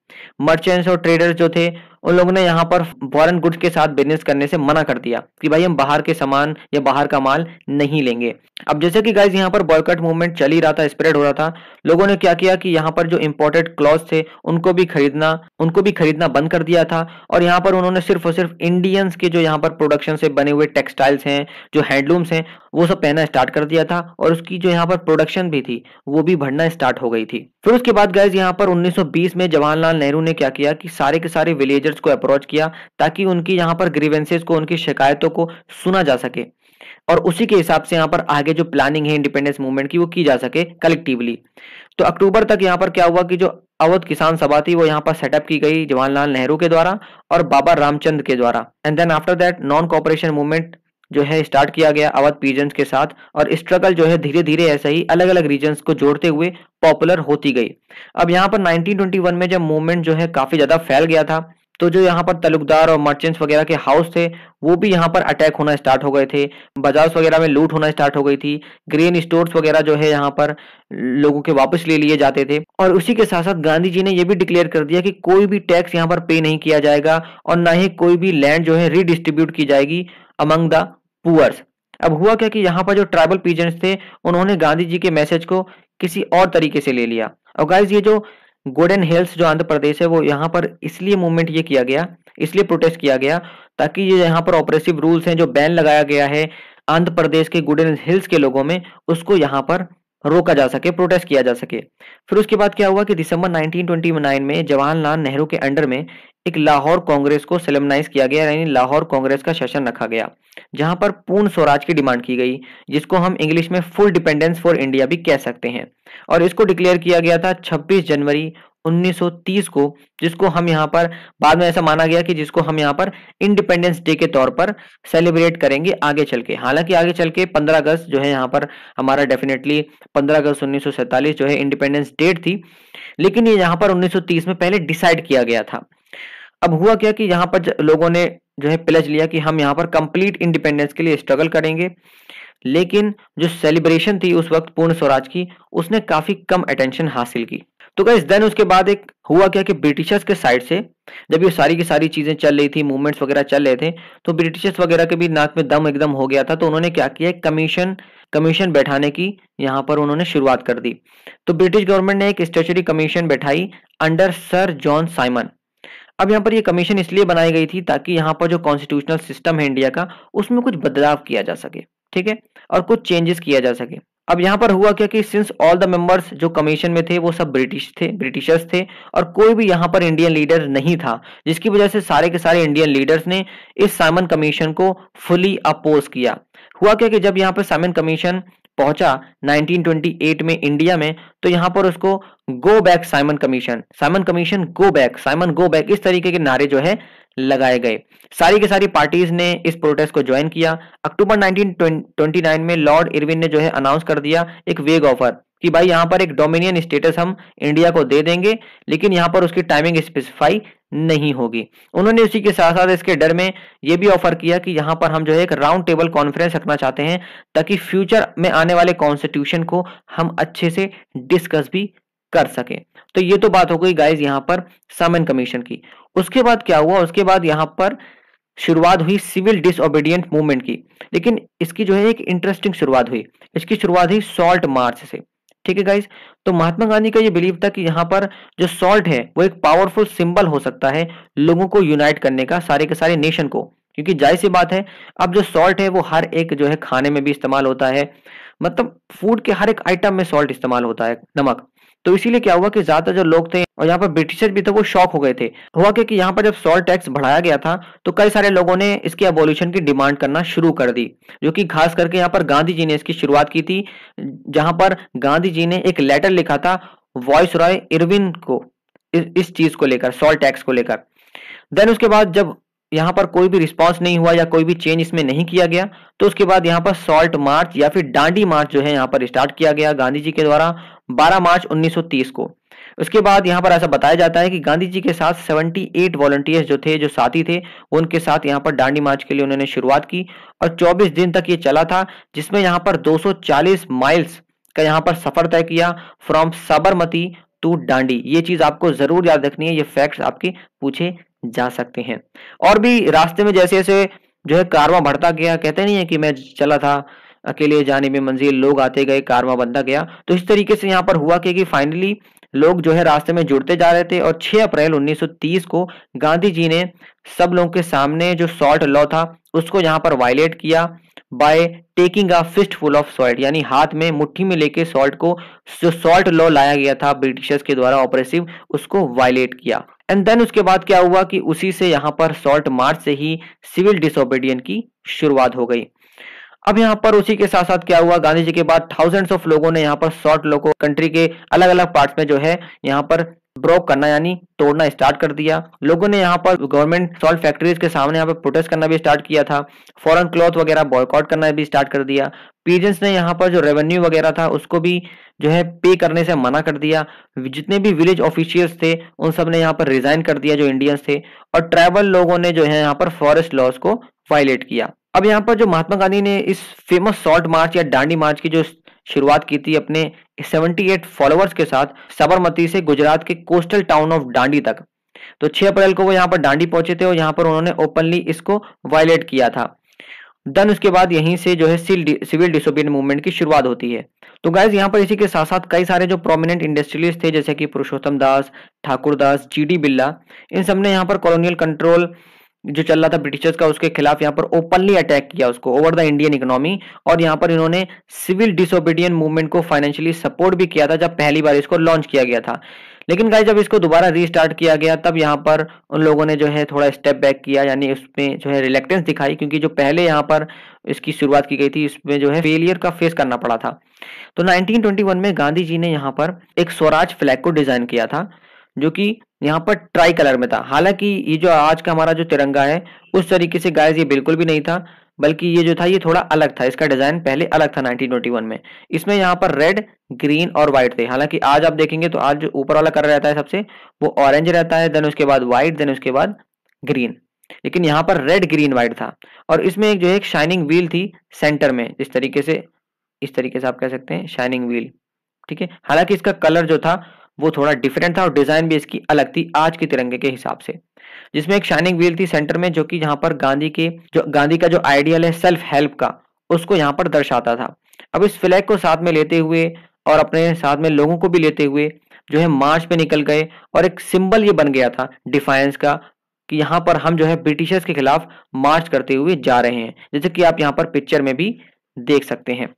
मर्चेंट्स और ट्रेडर्स जो थे उन लोगों ने यहाँ पर फॉरेन गुड्स के साथ बिजनेस करने से मना कर दिया कि भाई हम बाहर के सामान या बाहर का माल नहीं लेंगे अब जैसे कि गाइज यहाँ पर बॉयकट मूवमेंट चल ही रहा था स्प्रेड हो रहा था लोगों ने क्या किया कि यहाँ पर जो इम्पोर्टेड क्लॉथ थे उनको भी खरीदना उनको भी खरीदना बंद कर दिया था और यहाँ पर उन्होंने सिर्फ और सिर्फ इंडियंस के जो यहाँ पर प्रोडक्शन से बने हुए टेक्सटाइल्स हैं जो हैंडलूम्स हैं वो सब पहना स्टार्ट कर दिया था और उसकी जो यहाँ पर प्रोडक्शन भी थी वो भी बढ़ना स्टार्ट हो गई थी फिर उसके बाद गैस यहाँ पर 1920 में जवाहरलाल नेहरू ने क्या किया कि सारे के सारे विलेजर्स को अप्रोच किया ताकि उनकी यहाँ पर ग्रीवेंसेज को उनकी शिकायतों को सुना जा सके और उसी के हिसाब से यहाँ पर आगे जो प्लानिंग है इंडिपेंडेंस मूवमेंट की वो की जा सके कलेक्टिवली तो अक्टूबर तक यहाँ पर क्या हुआ कि जो अवध किसान सभा थी वो यहाँ पर सेटअप की गई जवाहरलाल नेहरू के द्वारा और बाबा रामचंद्र के द्वारा and then after that non cooperation movement जो है स्टार्ट किया गया अवध पीजन्स के साथ और स्ट्रगल जो है धीरे धीरे ऐसे ही अलग अलग रीजन को जोड़ते हुए पॉपुलर होती गई अब यहाँ पर 1921 में जब मूवमेंट जो है काफी ज्यादा फैल गया था तो जो यहाँ पर तलुकदार और मर्चेंट्स वगैरह के हाउस थे वो भी यहाँ पर अटैक होना स्टार्ट हो गए थे बाजार्स वगैरह में लूट होना स्टार्ट हो गई थी ग्रेन स्टोर्स वगैरह जो है यहाँ पर लोगों के वापस ले लिए जाते थे और उसी के साथ साथ गांधी जी ने यह भी डिक्लेयर कर दिया कि कोई भी टैक्स यहाँ पर पे नहीं किया जाएगा और ना ही कोई भी लैंड जो है रिडिस्ट्रीब्यूट की जाएगी अमंग द पुअर्स अब हुआ क्या कि यहाँ पर जो ट्राइबल पीजेंट्स थे उन्होंने गांधी जी के मैसेज को किसी और तरीके से ले लिया और गाइज ये जो गोल्डन हिल्स जो आंध्र प्रदेश है वो यहाँ पर इसलिए मूवमेंट ये किया गया इसलिए प्रोटेस्ट किया गया ताकि ये यहाँ पर ऑपरेसिव रूल्स हैं जो बैन लगाया गया है आंध्र प्रदेश के गोल्डन हिल्स के लोगों में उसको यहाँ पर रोका जा सके प्रोटेस्ट किया जा सके फिर उसके बाद क्या हुआ कि दिसंबर 1929 में जवाहरलाल नेहरू के अंडर में एक लाहौर कांग्रेस को सेलेमनाइज किया गया यानी लाहौर कांग्रेस का सेशन रखा गया जहां पर पूर्ण स्वराज की डिमांड की गई जिसको हम इंग्लिश में फुल डिपेंडेंस फॉर इंडिया भी कह सकते हैं और इसको डिक्लेयर किया गया था 26 जनवरी 1930 को जिसको हम यहाँ पर बाद में ऐसा माना गया कि जिसको हम यहाँ पर इंडिपेंडेंस डे के तौर पर सेलिब्रेट करेंगे आगे चल के हालांकि आगे चल के 15 अगस्त जो है यहाँ पर हमारा डेफिनेटली 15 अगस्त उन्नीस जो है इंडिपेंडेंस डेट थी लेकिन ये यहाँ पर 1930 में पहले डिसाइड किया गया था अब हुआ क्या कि यहाँ पर लोगों ने जो है प्लेज लिया कि हम यहाँ पर कंप्लीट इंडिपेंडेंस के लिए स्ट्रगल करेंगे लेकिन जो सेलिब्रेशन थी उस वक्त पूर्ण स्वराज की उसने काफी कम अटेंशन हासिल की तो गाइज देन उसके बाद एक हुआ क्या कि ब्रिटिशर्स के साइड से जब ये सारी की सारी चीजें चल रही थी मूवमेंट्स वगैरह चल रहे थे तो ब्रिटिशर्स वगैरह के भी नाक में दम एकदम हो गया था तो उन्होंने क्या किया कमीशन कमीशन बैठाने की यहाँ पर उन्होंने शुरुआत कर दी तो ब्रिटिश गवर्नमेंट ने एक स्टेचुरी कमीशन बैठाई अंडर सर जॉन साइमन अब यहाँ पर ये कमीशन इसलिए बनाई गई थी ताकि यहाँ पर जो कॉन्स्टिट्यूशनल सिस्टम है इंडिया का उसमें कुछ बदलाव किया जा सके ठीक है और कुछ चेंजेस किया जा सके अब यहाँ पर हुआ क्या कि सिंस ऑल द मेंबर्स जो कमीशन में थे वो सब ब्रिटिश थे ब्रिटिशर्स थे और कोई भी यहाँ पर इंडियन लीडर नहीं था जिसकी वजह से सारे के सारे इंडियन लीडर्स ने इस साइमन कमीशन को फुली अपोज किया हुआ क्या कि जब यहाँ पर साइमन कमीशन पहुंचा 1928 में इंडिया में तो यहां पर उसको go back Simon commission Simon commission go back Simon go back इस तरीके के नारे जो है लगाए गए सारी के सारी पार्टीज ने इस प्रोटेस्ट को ज्वाइन किया अक्टूबर 1929 में लॉर्ड इरविन ने जो है अनाउंस कर दिया एक वेग ऑफर कि भाई यहां पर एक डोमिनियन स्टेटस हम इंडिया को दे देंगे लेकिन यहां पर उसकी टाइमिंग स्पेसिफाई नहीं होगी उन्होंने उसी के साथ साथ इसके डर में यह भी ऑफर किया कि यहां पर हम जो है एक राउंड टेबल कॉन्फ्रेंस रखना चाहते हैं ताकि फ्यूचर में आने वाले कॉन्स्टिट्यूशन को हम अच्छे से डिस्कस भी कर सके तो ये तो बात हो गई गाइज यहां पर समन कमीशन की उसके बाद क्या हुआ उसके बाद यहां पर शुरुआत हुई सिविल डिसओबीडियंट मूवमेंट की लेकिन इसकी जो है एक इंटरेस्टिंग शुरुआत हुई इसकी शुरुआत हुई सॉल्ट मार्च से ठीक है गाइज तो महात्मा गांधी का ये बिलीव था कि यहाँ पर जो सॉल्ट है वो एक पावरफुल सिंबल हो सकता है लोगों को यूनाइट करने का सारे के सारे नेशन को क्योंकि जाहिर सी बात है अब जो सॉल्ट है वो हर एक जो है खाने में भी इस्तेमाल होता है मतलब फूड के हर एक आइटम में सॉल्ट इस्तेमाल होता है नमक तो इसीलिए क्या हुआ कि ज्यादा जो लोग थे और यहाँ पर ब्रिटिशर भी थे वो शॉक हो गए थे हुआ क्या कि यहाँ पर जब सॉल्ट टैक्स बढ़ाया गया था तो कई सारे लोगों ने इसकी अबोल्यूशन की डिमांड करना शुरू कर दी जो कि खास करके यहाँ पर गांधी जी ने इसकी शुरुआत की थी जहां पर गांधी जी ने एक लेटर लिखा था वॉइस रॉय इरविन को इस, इस चीज को लेकर सॉल्ट टैक्स को लेकर देन उसके बाद जब यहाँ पर कोई भी रिस्पांस नहीं हुआ या कोई भी चेंज इसमें नहीं किया गया तो उसके बाद यहाँ पर सॉल्ट मार्च या फिर डांडी मार्च जो है यहाँ पर स्टार्ट किया गया गांधी जी के द्वारा 12 मार्च 1930 को उसके बाद यहाँ पर ऐसा बताया जाता है कि गांधी जी के साथ 78 वॉलंटियर्स जो थे जो साथी थे उनके साथ यहाँ पर डांडी मार्च के लिए उन्होंने शुरुआत की और 24 दिन तक ये चला था जिसमें यहाँ पर 240 माइल्स का यहाँ पर सफर तय किया फ्रॉम साबरमती टू डांडी ये चीज आपको जरूर याद रखनी है ये फैक्ट आपके पूछे जा सकते हैं और भी रास्ते में जैसे जैसे जो है कारवा बढ़ता गया कहते नहीं है कि मैं चला था अकेले जाने में मंजिल लोग आते गए कारवा बंधा गया तो इस तरीके से यहाँ पर हुआ कि फाइनली लोग जो है रास्ते में जुड़ते जा रहे थे और 6 अप्रैल 1930 को गांधी जी ने सब लोगों के सामने जो सॉल्ट लॉ था उसको यहाँ पर वायलेट किया by taking a fistful of salt यानी हाथ में मुट्ठी में लेके सॉल्ट को जो सॉल्ट लॉ लाया गया था ब्रिटिशर्स के द्वारा ऑपरेसिव उसको वायलेट किया एंड देन उसके बाद क्या हुआ कि उसी से यहाँ पर सॉल्ट मार्च से ही सिविल डिसोबीडियन की शुरुआत हो गई अब यहाँ पर उसी के साथ साथ क्या हुआ गांधी जी के बाद थाउजेंड्स ऑफ लोगों ने यहाँ पर शॉर्ट लोगों कंट्री के अलग अलग पार्ट्स में जो है यहाँ पर ब्रोक करना यानी तोड़ना स्टार्ट कर दिया लोगों ने यहाँ पर गवर्नमेंट सॉल्ट फैक्ट्रीज के सामने यहाँ पर प्रोटेस्ट करना भी स्टार्ट किया था फॉरन क्लॉथ वगैरह बॉयकॉट करना भी स्टार्ट कर दिया पीजेंट्स ने यहाँ पर जो रेवेन्यू वगैरह था उसको भी जो है पे करने से मना कर दिया जितने भी विलेज ऑफिशियल्स थे उन सब ने यहाँ पर रिजाइन कर दिया जो इंडियंस थे और ट्राइबल लोगों ने जो है यहाँ पर फॉरेस्ट लॉज को वायलेट किया अब यहाँ पर जो महात्मा गांधी ने इस फेमस सॉल्ट मार्च या डांडी मार्च की जो शुरुआत की थी अपने 78 फॉलोवर्स के साथ साबरमती से गुजरात के कोस्टल टाउन ऑफ डांडी तक तो 6 अप्रैल को वो यहाँ पर डांडी पहुंचे थे और यहाँ पर उन्होंने ओपनली इसको वायलेट किया था देन उसके बाद यहीं से जो है सिविल डिसोबीडियंट मूवमेंट की शुरुआत होती है तो गाइज यहाँ पर इसी के साथ साथ कई सारे जो प्रोमिनेंट इंडस्ट्रियलिस्ट थे जैसे कि पुरुषोत्तम दास ठाकुर दास जी डी बिल्ला इन सब ने यहाँ पर कॉलोनियल कंट्रोल जो चल रहा था ब्रिटिशर्स का उसके खिलाफ यहाँ पर ओपनली अटैक किया उसको ओवर द इंडियन इकोनॉमी और यहाँ पर इन्होंने सिविल डिसोबीडियंट मूवमेंट को फाइनेंशियली सपोर्ट भी किया था जब पहली बार इसको लॉन्च किया गया था लेकिन गाइस जब इसको दोबारा रीस्टार्ट किया गया तब यहाँ पर उन लोगों ने जो है थोड़ा स्टेप बैक किया यानी उसमें जो है रिलेक्टेंस दिखाई क्योंकि जो पहले यहाँ पर इसकी शुरुआत की गई थी उसमें जो है फेलियर का फेस करना पड़ा था तो 1921 में गांधी जी ने यहाँ पर एक स्वराज फ्लैग को डिजाइन किया था जो कि यहाँ पर ट्राई कलर में था हालांकि ये जो आज का हमारा जो तिरंगा है उस तरीके से गाइस ये बिल्कुल भी नहीं था बल्कि ये जो था ये थोड़ा अलग था इसका डिजाइन पहले अलग था 1921 में इसमें यहाँ पर रेड ग्रीन और व्हाइट थे हालांकि आज आप देखेंगे तो आज जो ऊपर वाला कलर रहता है सबसे वो ऑरेंज रहता है देन उसके बाद व्हाइट देन उसके बाद ग्रीन लेकिन यहाँ पर रेड ग्रीन व्हाइट था और इसमें एक जो है शाइनिंग व्हील थी सेंटर में जिस तरीके से इस तरीके से आप कह सकते हैं शाइनिंग व्हील ठीक है हालांकि इसका कलर जो था वो थोड़ा डिफरेंट था और डिजाइन भी इसकी अलग थी आज के तिरंगे के हिसाब से जिसमें एक शाइनिंग व्हील थी सेंटर में जो कि यहाँ पर गांधी के जो गांधी का जो आइडियल है सेल्फ हेल्प का उसको यहाँ पर दर्शाता था अब इस फ्लैग को साथ में लेते हुए और अपने साथ में लोगों को भी लेते हुए जो है मार्च पे निकल गए और एक सिंबल ये बन गया था डिफायंस का कि यहाँ पर हम जो है ब्रिटिशर्स के खिलाफ मार्च करते हुए जा रहे हैं जैसे कि आप यहाँ पर पिक्चर में भी देख सकते हैं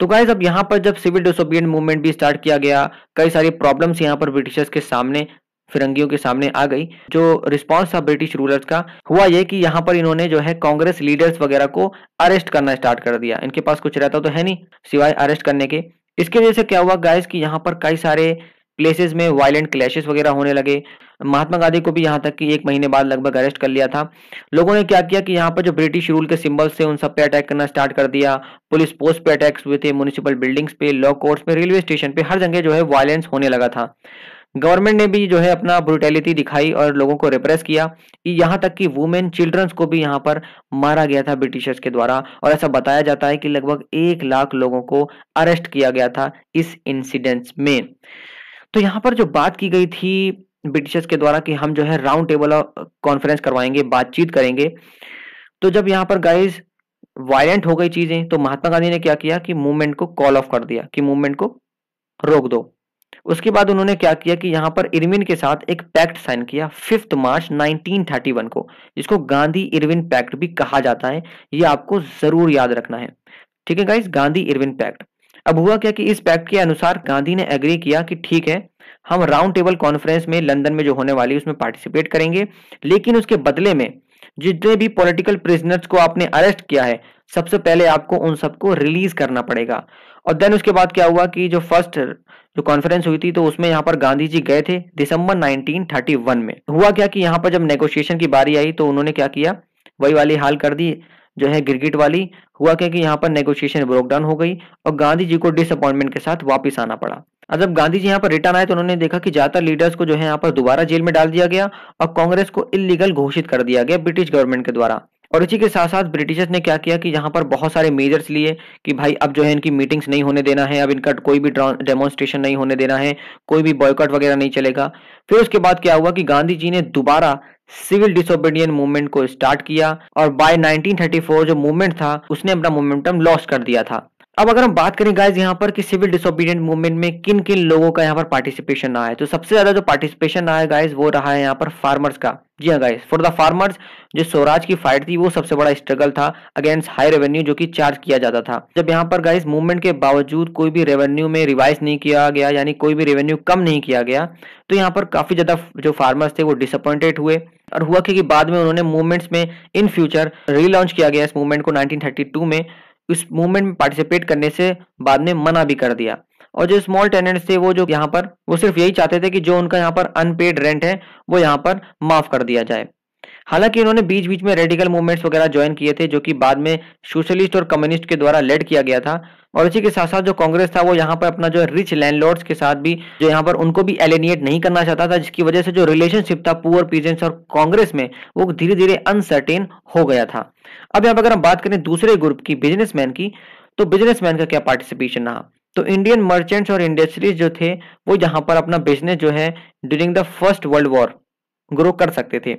तो गाइज अब यहाँ पर जब सिविल डिसोबीडियंट मूवमेंट भी स्टार्ट किया गया कई सारी प्रॉब्लम्स यहाँ पर ब्रिटिशर्स के सामने फिरंगियों के सामने आ गई जो रिस्पांस था ब्रिटिश रूलर्स का हुआ ये कि यहाँ पर इन्होंने जो है कांग्रेस लीडर्स वगैरह को अरेस्ट करना स्टार्ट कर दिया इनके पास कुछ रहता तो है नहीं सिवाय अरेस्ट करने के इसके वजह से क्या हुआ गाइज कि यहाँ पर कई सारे प्लेसेस में वायलेंट क्लैशेस वगैरह होने लगे महात्मा गांधी को भी यहाँ तक कि एक महीने बाद लगभग अरेस्ट कर लिया था लोगों ने क्या किया कि यहाँ पर जो ब्रिटिश रूल के सिंबल्स थे उन सब पे अटैक करना स्टार्ट कर दिया पुलिस पोस्ट पे अटैक्स हुए थे म्यूनिसिपल बिल्डिंग्स पे लॉ कोर्ट्स पे रेलवे स्टेशन पे हर जगह जो है वायलेंस होने लगा था गवर्नमेंट ने भी जो है अपना ब्रुटेलिटी दिखाई और लोगों को रिप्रेस किया यहाँ तक कि वुमेन चिल्ड्रंस को भी यहाँ पर मारा गया था ब्रिटिशर्स के द्वारा और ऐसा बताया जाता है कि लगभग एक लाख लोगों को अरेस्ट किया गया था इस इंसिडेंट्स में तो यहाँ पर जो बात की गई थी ब्रिटिशर्स के द्वारा कि हम जो है राउंड टेबल कॉन्फ्रेंस करवाएंगे बातचीत करेंगे तो जब यहाँ पर गाइज वायलेंट हो गई चीजें तो महात्मा गांधी ने क्या किया कि मूवमेंट को कॉल ऑफ कर दिया कि मूवमेंट को रोक दो उसके बाद उन्होंने क्या किया कि यहाँ पर इरविन के साथ एक पैक्ट साइन किया फिफ्थ मार्च 1931 को जिसको गांधी इरविन पैक्ट भी कहा जाता है ये आपको जरूर याद रखना है ठीक है गाइज गांधी इरविन पैक्ट अब हुआ क्या कि इस पैक्ट के अनुसार गांधी ने एग्री किया कि ठीक है हम राउंड टेबल कॉन्फ्रेंस में लंदन में जो होने वाली है उसमें पार्टिसिपेट करेंगे लेकिन उसके बदले में जितने भी पॉलिटिकल प्रिजनर्स को आपने अरेस्ट किया है सबसे पहले आपको उन सबको रिलीज करना पड़ेगा और देन उसके बाद क्या हुआ कि जो फर्स्ट जो कॉन्फ्रेंस हुई थी तो उसमें यहाँ पर गांधी जी गए थे दिसंबर 1931 में हुआ क्या कि यहाँ पर जब नेगोशिएशन की बारी आई तो उन्होंने क्या किया वही वाली हाल कर दी जो है गिरगिट वाली हुआ क्या कि यहाँ पर नेगोशिएशन ब्रोकडाउन हो गई और गांधी जी को डिसअपॉइंटमेंट के साथ वापिस आना पड़ा अब जब गांधी जी यहाँ पर रिटर्न आए तो उन्होंने देखा कि ज्यादातर लीडर्स को जो है यहाँ पर दोबारा जेल में डाल दिया गया और कांग्रेस को इलीगल घोषित कर दिया गया ब्रिटिश गवर्नमेंट के द्वारा और इसी के साथ साथ ब्रिटिशर्स ने क्या किया कि यहाँ पर बहुत सारे मेजर्स लिए कि भाई अब जो है इनकी मीटिंग्स नहीं होने देना है अब इनका कोई भी डेमोन्स्ट्रेशन नहीं होने देना है कोई भी बॉयकॉट वगैरह नहीं चलेगा फिर उसके बाद क्या हुआ कि गांधी जी ने दोबारा सिविल डिसोबीडियंट मूवमेंट को स्टार्ट किया और बाय 1934 जो मूवमेंट था उसने अपना मोमेंटम लॉस कर दिया था अब अगर हम बात करें गाइज यहाँ पर कि सिविल डिसोबीडियंट मूवमेंट में किन किन लोगों का यहाँ पर पार्टिसिपेशन आया है तो सबसे ज्यादा जो पार्टिसिपेशन आया गाइज वो रहा है यहाँ पर फार्मर्स का जी हाँ गाइज फॉर द फार्मर्स जो स्वराज की फाइट थी वो सबसे बड़ा स्ट्रगल था अगेंस्ट हाई रेवेन्यू जो कि चार्ज किया जाता था जब यहाँ पर गाइज मूवमेंट के बावजूद कोई भी रेवेन्यू में रिवाइज नहीं किया गया यानी कोई भी रेवेन्यू कम नहीं किया गया तो यहाँ पर काफी ज्यादा जो फार्मर्स थे वो डिसअपॉइंटेड हुए और हुआ कि बाद में उन्होंने मूवमेंट्स में इन फ्यूचर रीलॉन्च किया गया इस मूवमेंट को 1932 में उस मूवमेंट में पार्टिसिपेट करने से बाद में मना भी कर दिया और जो स्मॉल टेनेंट्स थे वो जो यहाँ पर वो सिर्फ यही चाहते थे कि जो उनका यहाँ पर अनपेड रेंट है वो यहाँ पर माफ कर दिया जाए हालांकि इन्होंने बीच बीच में रेडिकल मूवमेंट्स वगैरह ज्वाइन किए थे जो कि बाद में सोशलिस्ट और कम्युनिस्ट के द्वारा लेड किया गया था और इसी के साथ साथ जो कांग्रेस था वो यहाँ पर अपना जो रिच लैंडलॉर्ड्स के साथ भी जो यहाँ पर उनको भी एलिनिएट नहीं करना चाहता था जिसकी वजह से जो रिलेशनशिप था पुअर पीजेंट्स और कांग्रेस में वो धीरे धीरे अनसर्टेन हो गया था अब यहाँ पर अगर हम बात करें दूसरे ग्रुप की बिजनेसमैन की तो बिजनेसमैन का क्या पार्टिसिपेशन रहा तो इंडियन मर्चेंट्स और इंडस्ट्रीज जो थे वो यहाँ पर अपना बिजनेस जो है during the first world war grow कर सकते थे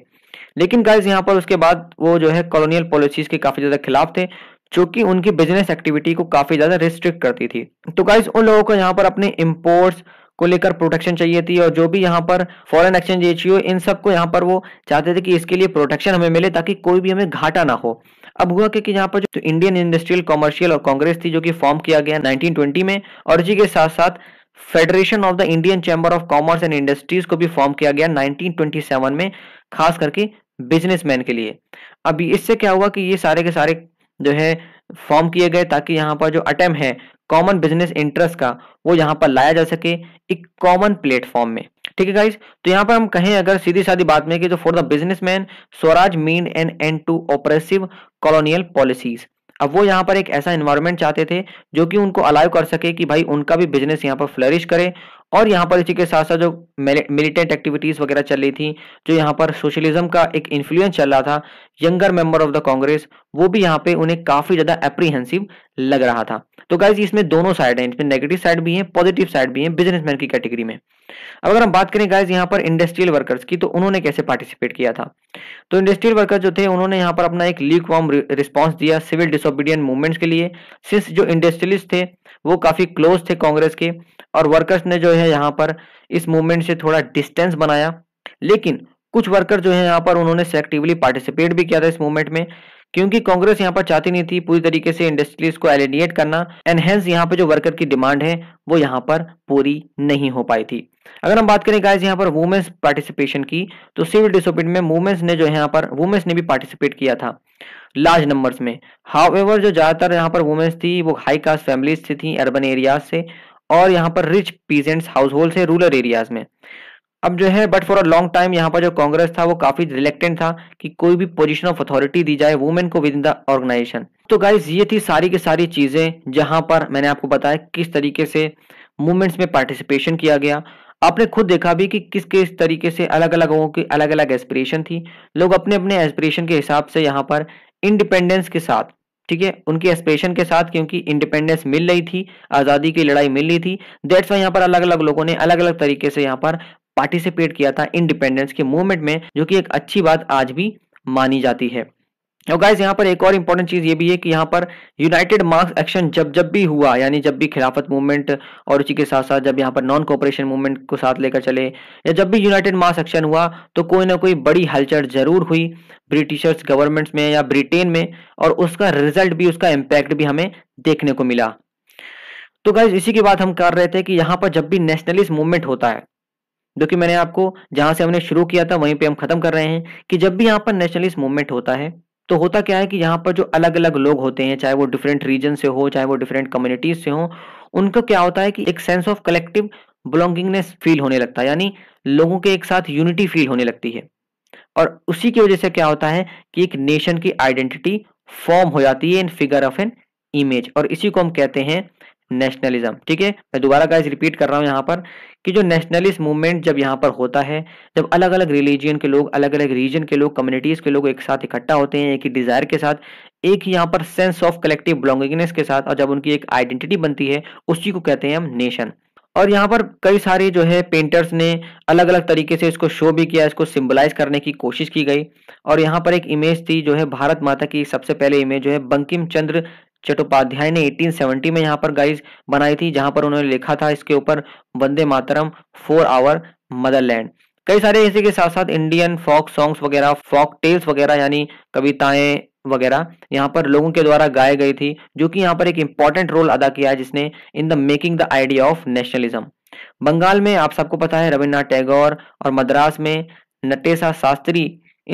लेकिन गाइज यहाँ पर उसके बाद वो जो है कॉलोनियल पॉलिसीज के काफी ज्यादा खिलाफ थे जो कि उनकी बिजनेस एक्टिविटी को काफी ज्यादा रिस्ट्रिक्ट करती थी तो गाइज उन लोगों को यहाँ पर अपने इम्पोर्ट्स को लेकर प्रोटेक्शन चाहिए थी और जो भी यहाँ पर फॉरेन एक्सचेंज एचियो इन सबको यहाँ पर वो चाहते थे कि इसके लिए प्रोटेक्शन हमें मिले ताकि कोई भी हमें घाटा ना हो अब हुआ कि यहाँ पर जो तो इंडियन इंडस्ट्रियल कॉमर्शियल और कांग्रेस थी जो कि फॉर्म किया गया 1920 में और इसी के साथ साथ federation of the Indian chamber of commerce and industries को भी फॉर्म किया गया 1927 में खास करके बिजनेसमैन के लिए अब इससे क्या हुआ कि ये सारे के सारे जो है फॉर्म किए गए ताकि यहाँ पर जो अटैम्प है कॉमन बिजनेस इंटरेस्ट का वो यहाँ पर लाया जा सके एक कॉमन प्लेटफॉर्म में ठीक है गाइज तो यहाँ पर हम कहें अगर सीधी साधी बात में कि जो for the businessman swaraj mean an end to oppressive colonial policies अब वो यहाँ पर एक ऐसा इन्वायरमेंट चाहते थे जो कि उनको अलाइव कर सके कि भाई उनका भी बिजनेस यहाँ पर फ्लरिश करे और यहाँ पर इसी के साथ साथ जो मिलिटेंट एक्टिविटीज वगैरह चल रही थी जो यहाँ पर सोशलिज्म का एक इन्फ्लुएंस चल रहा था younger member of the Congress वो भी यहाँ पे उन्हें काफी ज्यादा एप्रीहेंसिव लग रहा था तो गाइज इसमें दोनों साइड है इसमें नेगेटिव साइड भी है पॉजिटिव साइड भी है बिजनेसमैन की कैटेगरी में अब अगर हम बात करें गाइज यहाँ पर इंडस्ट्रियल वर्कर्स की तो उन्होंने कैसे पार्टिसिपेट किया था तो इंडस्ट्रियल वर्कर्स जो थे उन्होंने यहाँ पर अपना एक लीक वॉर्म रिस्पॉन्स दिया सिविल डिसोबीडियंट मूवमेंट्स के लिए सिंस जो इंडस्ट्रियलिस्ट थे वो काफ़ी क्लोज थे कांग्रेस के और वर्कर्स ने जो है यहाँ पर इस मूवमेंट से थोड़ा डिस्टेंस बनाया लेकिन कुछ वर्कर जो है यहाँ पर उन्होंने सेक्टिवली पार्टिसिपेट भी किया था इस मूवमेंट में क्योंकि कांग्रेस यहाँ पर चाहती नहीं थी पूरी तरीके से इंडस्ट्रीज को एलिनिएट करना एनहेंस यहाँ पे जो वर्कर की डिमांड है वो यहाँ पर पूरी नहीं हो पाई थी अगर हम बात करें गाइस यहाँ पर वुमेन्स पार्टिसिपेशन की तो सिविल डिसोपिट में वुमेन्स ने जो है यहाँ पर वुमेन्स ने भी पार्टिसिपेट किया था लार्ज नंबर्स में हाउ जो ज़्यादातर यहाँ पर वुमेन्स थी वो हाई कास्ट फैमिलीज से थी अर्बन एरियाज से और यहाँ पर रिच पीजेंट्स हाउस होल्ड से रूरल एरियाज में अब जो है but for a long time यहाँ पर जो कांग्रेस था वो काफी रिलेक्टेंट था कि कोई भी पोजीशन ऑफ अथॉरिटी दी जाए वुमेन को विद इन द ऑर्गेनाइजेशन तो गाइज ये थी सारी की सारी चीजें जहां पर मैंने आपको बताया किस तरीके से मूवमेंट्स में पार्टिसिपेशन किया गया आपने खुद देखा भी कि किस किस तरीके से अलग अलग लोगों की अलग अलग एस्पिरेशन थी लोग अपने अपने एस्पिरेशन के हिसाब से यहाँ पर इंडिपेंडेंस के साथ ठीक है उनकी एस्पिरेशन के साथ क्योंकि इंडिपेंडेंस मिल रही थी आज़ादी की लड़ाई मिल रही थी दैट्स वाई यहाँ पर अलग अलग लोगों ने अलग अलग तरीके से यहाँ पर पार्टिसिपेट किया था इंडिपेंडेंस के मूवमेंट में जो कि एक अच्छी बात आज भी मानी जाती है और गाइज यहाँ पर एक और इम्पोर्टेंट चीज़ ये भी है कि यहाँ पर यूनाइटेड मार्क्स एक्शन जब जब भी हुआ यानी जब भी खिलाफत मूवमेंट और उसी के साथ साथ जब यहाँ पर नॉन कॉपरेशन मूवमेंट को साथ लेकर चले या जब भी यूनाइटेड मार्क्स एक्शन हुआ तो कोई ना कोई बड़ी हलचल जरूर हुई ब्रिटिशर्स गवर्नमेंट्स में या ब्रिटेन में और उसका रिजल्ट भी उसका इम्पैक्ट भी हमें देखने को मिला तो गाइज इसी की बात हम कर रहे थे कि यहाँ पर जब भी नेशनलिस्ट मूवमेंट होता है जो कि मैंने आपको जहां से हमने शुरू किया था वहीं पे हम खत्म कर रहे हैं कि जब भी यहाँ पर नेशनलिस्ट मूवमेंट होता है तो होता क्या है कि यहाँ पर जो अलग अलग लोग होते हैं चाहे वो डिफरेंट रीजन से हो चाहे वो डिफरेंट कम्युनिटीज से हो उनका क्या होता है कि एक sense of collective belongingness feel होने लगता है यानी लोगों के एक साथ यूनिटी फील होने लगती है और उसी की वजह से क्या होता है कि एक नेशन की आइडेंटिटी फॉर्म हो जाती है in figure of an image और इसी को हम कहते हैं नेशनलिज्म ठीक है मैं दोबारा का रिपीट कर रहा हूँ यहाँ पर कि जो नेशनलिस्ट मूवमेंट जब यहाँ पर होता है जब अलग अलग रिलीजियन के लोग अलग अलग रीजन के लोग कम्युनिटीज के लोग एक साथ इकट्ठा होते हैं एक ही डिजायर के साथ एक ही यहाँ पर सेंस ऑफ कलेक्टिव बिलोंगिंगनेस के साथ और जब उनकी एक आइडेंटिटी बनती है उसी को कहते हैं हम नेशन और यहाँ पर कई सारे जो है पेंटर्स ने अलग अलग तरीके से इसको शो भी किया इसको सिंबलाइज करने की कोशिश की गई और यहाँ पर एक इमेज थी जो है भारत माता की सबसे पहले इमेज जो है बंकिम चंद्र चट्टोपाध्याय ने 1870 में यहाँ पर गाइस बनाई थी जहां पर उन्होंने लिखा था इसके ऊपर Vande Mataram for our motherland कई सारे इसी के साथ साथ इंडियन फॉक सॉन्ग्स वगैरह फॉक टेल्स वगैरह यानी कविताएं वगैरह यहाँ पर लोगों के द्वारा गाए गई थी जो कि यहाँ पर एक इंपॉर्टेंट रोल अदा किया है जिसने in the making the idea of nationalism Bengal में आप सबको पता है रविन्द्रनाथ टैगोर और मद्रास में नटेसा शास्त्री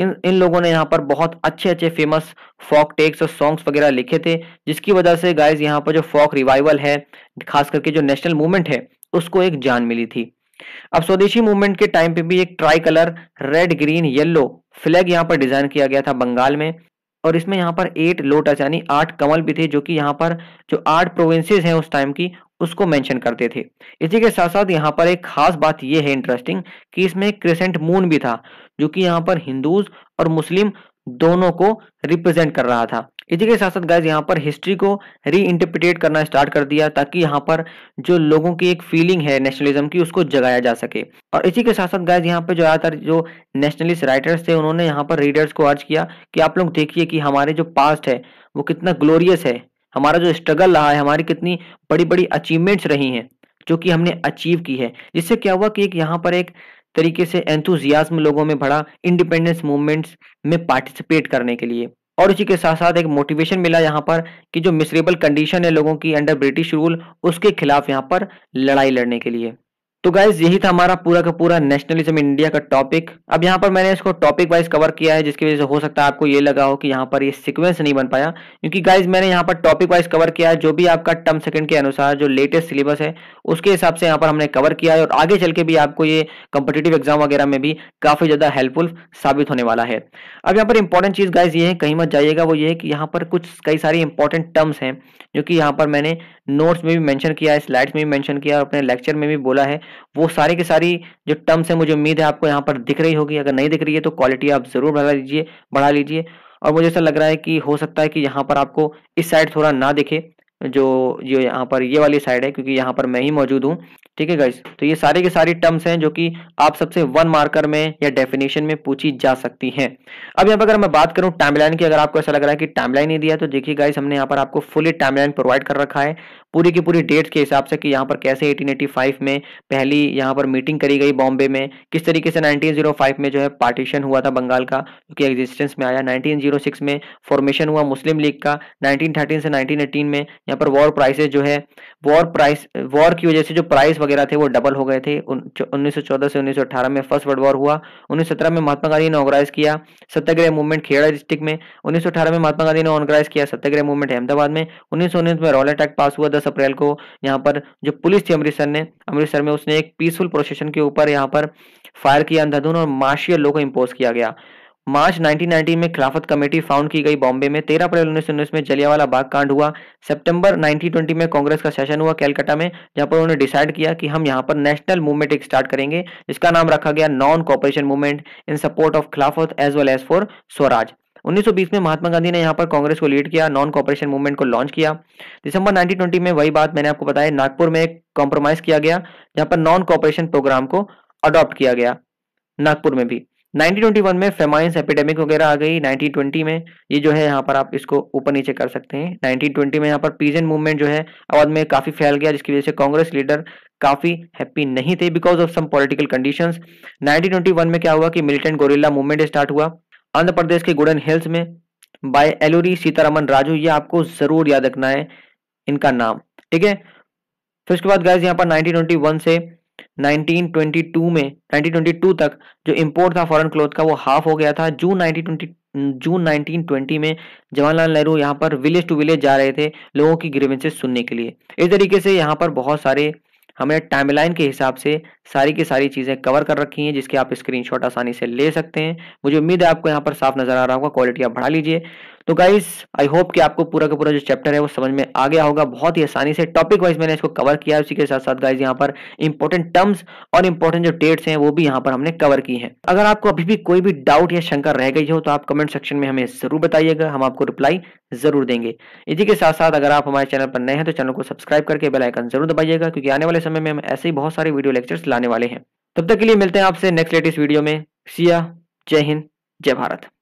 इन इन लोगों ने यहाँ पर बहुत अच्छे अच्छे फेमस फॉक टेक्स और सॉन्ग्स वगैरह लिखे थे जिसकी वजह से गाइज यहाँ पर जो फॉक रिवाइवल है खास करके जो नेशनल मूवमेंट है उसको एक जान मिली थी अब स्वदेशी मूवमेंट के टाइम पे भी एक tricolour red green yellow flag यहाँ पर डिजाइन किया गया था बंगाल में और इसमें यहाँ पर एट लोटस यानी आठ कमल भी थे जो कि यहाँ पर जो आठ प्रोविंसेस हैं उस टाइम की उसको मेंशन करते थे इसी के साथ साथ यहाँ पर एक खास बात यह है इंटरेस्टिंग कि इसमें क्रिसेंट मून भी था जो कि यहाँ पर हिंदूज और मुस्लिम दोनों को रिप्रेजेंट कर रहा था इसी के साथ साथ गाइज यहाँ पर हिस्ट्री को री इंटरप्रिटेट करना स्टार्ट कर दिया ताकि यहाँ पर जो लोगों की एक फीलिंग है नेशनलिज्म की उसको जगाया जा सके और इसी के साथ साथ गाइज यहाँ पर ज़्यादातर जो नेशनलिस्ट राइटर्स थे उन्होंने यहाँ पर रीडर्स को अर्ज किया कि आप लोग देखिए कि हमारे जो पास्ट है वो कितना ग्लोरियस है हमारा जो स्ट्रगल रहा है हमारी कितनी बड़ी बड़ी अचीवमेंट्स रही हैं जो कि हमने अचीव की है जिससे क्या हुआ कि एक यहाँ पर एक तरीके से एंथुजियाज्म लोगों में भरा इंडिपेंडेंस मूवमेंट्स में पार्टिसिपेट करने के लिए और उसी के साथ साथ एक मोटिवेशन मिला यहाँ पर कि जो मिसरेबल कंडीशन है लोगों की अंडर ब्रिटिश रूल उसके खिलाफ यहाँ पर लड़ाई लड़ने के लिए तो गाइज यही था हमारा पूरा का पूरा नेशनलिज्म इंडिया का टॉपिक अब यहाँ पर मैंने इसको टॉपिक वाइज कवर किया है जिसकी वजह से हो सकता है आपको ये लगा हो कि यहाँ पर ये सीक्वेंस नहीं बन पाया क्योंकि गाइज मैंने यहाँ पर टॉपिक वाइज कवर किया है जो भी आपका टर्म सेकंड के अनुसार जो लेटेस्ट सिलेबस है उसके हिसाब से यहाँ पर हमने कवर किया है और आगे चल के भी आपको ये कॉम्पिटेटिव एग्जाम वगैरह में भी काफी ज्यादा हेल्पफुल साबित होने वाला है अब यहाँ पर इंपॉर्टेंट चीज गाइज ये है कहीं मत जाइएगा वो ये है कि यहाँ पर कुछ कई सारी इंपॉर्टेंट टर्म्स हैं जो कि यहाँ पर मैंने नोट्स में भी मैंशन किया है स्लाइड्स में भी मैंशन किया और अपने लेक्चर में भी बोला है वो सारे की सारी जो टर्म्स है मुझे उम्मीद है आपको यहाँ पर दिख रही होगी अगर नहीं दिख रही है तो क्वालिटी आप ज़रूर बढ़ा लीजिए बढ़ा लीजिए और मुझे ऐसा लग रहा है कि हो सकता है कि यहाँ पर आपको इस साइड थोड़ा ना दिखे जो जो यहाँ पर ये वाली साइड है क्योंकि यहाँ पर मैं ही मौजूद हूँ ठीक है गाइज तो ये सारे के सारे टर्म्स हैं जो कि आप सबसे वन मार्कर में या डेफिनेशन में पूछी जा सकती हैं अब यहाँ पर अगर मैं बात करूँ टाइमलाइन की अगर आपको ऐसा लग रहा है कि टाइमलाइन नहीं दिया तो देखिए गाइज हमने यहाँ पर आपको फुली टाइमलाइन प्रोवाइड कर रखा है पूरी की पूरी डेट्स के हिसाब से कि यहाँ पर कैसे 1885 में पहली यहाँ पर मीटिंग करी गई बॉम्बे में किस तरीके से 1905 में जो है पार्टीशन हुआ था बंगाल का क्योंकि एग्जिस्टेंस में आया 1906 में फॉर्मेशन हुआ मुस्लिम लीग का 1913 से 1918 में यहाँ पर वॉर प्राइसेज जो है वॉर प्राइस वॉर की वजह से जो प्राइस वगैरह थे वो डबल हो गए थे उन्नीस से उन्नीस में फर्स्ट वर्ल्ड वॉर हुआ उन्नीस में महात्मा गांधी ने ऑर्गेनाइज किया सत्याग्रह मूवमेंट खेड़ा डिस्ट्रिक्ट में उन्नीस में महात्मा गांधी ने ऑर्गेनाइज किया सत्याग्रह मूवमेंट अहमदाबाद में उन्नीस में रॉयल अटैक पास हुआ दस अप्रैल को यहाँ पर जो पुलिस थी अमृतसर ने अमृतसर में उसने एक पीसफुल प्रोसेशन के ऊपर यहाँ पर फायर किया अंधाधुन और मार्शियल लॉ को इम्पोज किया गया मार्च 1919 में खिलाफत कमेटी फाउंड की गई बॉम्बे में 13 अप्रैल उन्नीस में जलियावाला बाग कांड हुआ सितंबर 1920 में कांग्रेस का सेशन हुआ कैलकाटा में जहां पर उन्होंने डिसाइड किया कि हम यहां पर नेशनल मूवमेंट एक स्टार्ट करेंगे जिसका नाम रखा गया non cooperation movement in support of Khilafat as well as for swaraj 1920 में महात्मा गांधी ने यहाँ पर कांग्रेस को लीड किया नॉन कॉपरेशन मूवमेंट को लॉन्च किया दिसंबर 1920 में वही बात मैंने आपको बताया नागपुर में एक कॉम्प्रोमाइज किया गया जहाँ पर नॉन कॉपरेशन प्रोग्राम को अडॉप्ट किया गया नागपुर में भी 1921 में फेमाइंस एपिडेमिक वगैरह आ गई 1920 में ये जो है यहाँ पर आप इसको ऊपर नीचे कर सकते हैं 1920 में यहाँ पर पीजन मूवमेंट जो है अवध में काफ़ी फैल गया जिसकी वजह से कांग्रेस लीडर काफ़ी हैप्पी नहीं थे because of some political conditions 1921 में क्या हुआ कि मिलिटेंट गोरिल्ला मूवमेंट स्टार्ट हुआ आंध्र प्रदेश के गुडन हिल्स में बाय एलोरी सीतारामन राजू ये आपको जरूर याद रखना है इनका नाम ठीक है फिर उसके बाद गाइज यहाँ पर 1921 से 1922 में 1922 तक जो इम्पोर्ट था फॉरेन क्लोथ का वो हाफ हो गया था जून 1920 जून 1920 में जवाहरलाल नेहरू यहाँ पर विलेज टू विलेज जा रहे थे लोगों की ग्रीवेंसेस सुनने के लिए इस तरीके से यहाँ पर बहुत सारे हमें टाइमलाइन के हिसाब से सारी की सारी चीज़ें कवर कर रखी हैं जिसके आप स्क्रीनशॉट आसानी से ले सकते हैं मुझे उम्मीद है आपको यहाँ पर साफ नजर आ रहा होगा क्वालिटी आप बढ़ा लीजिए तो गाइज आई होप कि आपको पूरा का पूरा जो चैप्टर है वो समझ में आ गया होगा बहुत ही आसानी से टॉपिक वाइज मैंने इसको कवर किया उसी के साथ साथ गाइज यहाँ पर इंपॉर्टेंट टर्म्स और इंपॉर्टेंट जो डेट्स हैं वो भी यहाँ पर हमने कवर की हैं अगर आपको अभी भी कोई भी डाउट या शंका रह गई हो तो आप कमेंट सेक्शन में हमें जरूर बताइएगा हम आपको रिप्लाई जरूर देंगे इसी के साथ साथ अगर आप हमारे चैनल पर नए हैं तो चैनल को सब्सक्राइब करके बेलाइकन जरूर दबाइएगा क्योंकि आने वाले समय में हम ऐसे ही बहुत सारे वीडियो लेक्चर्स ला आने वाले हैं तब तक के लिए मिलते हैं आपसे नेक्स्ट लेटेस्ट वीडियो में सिया जय हिंद जय भारत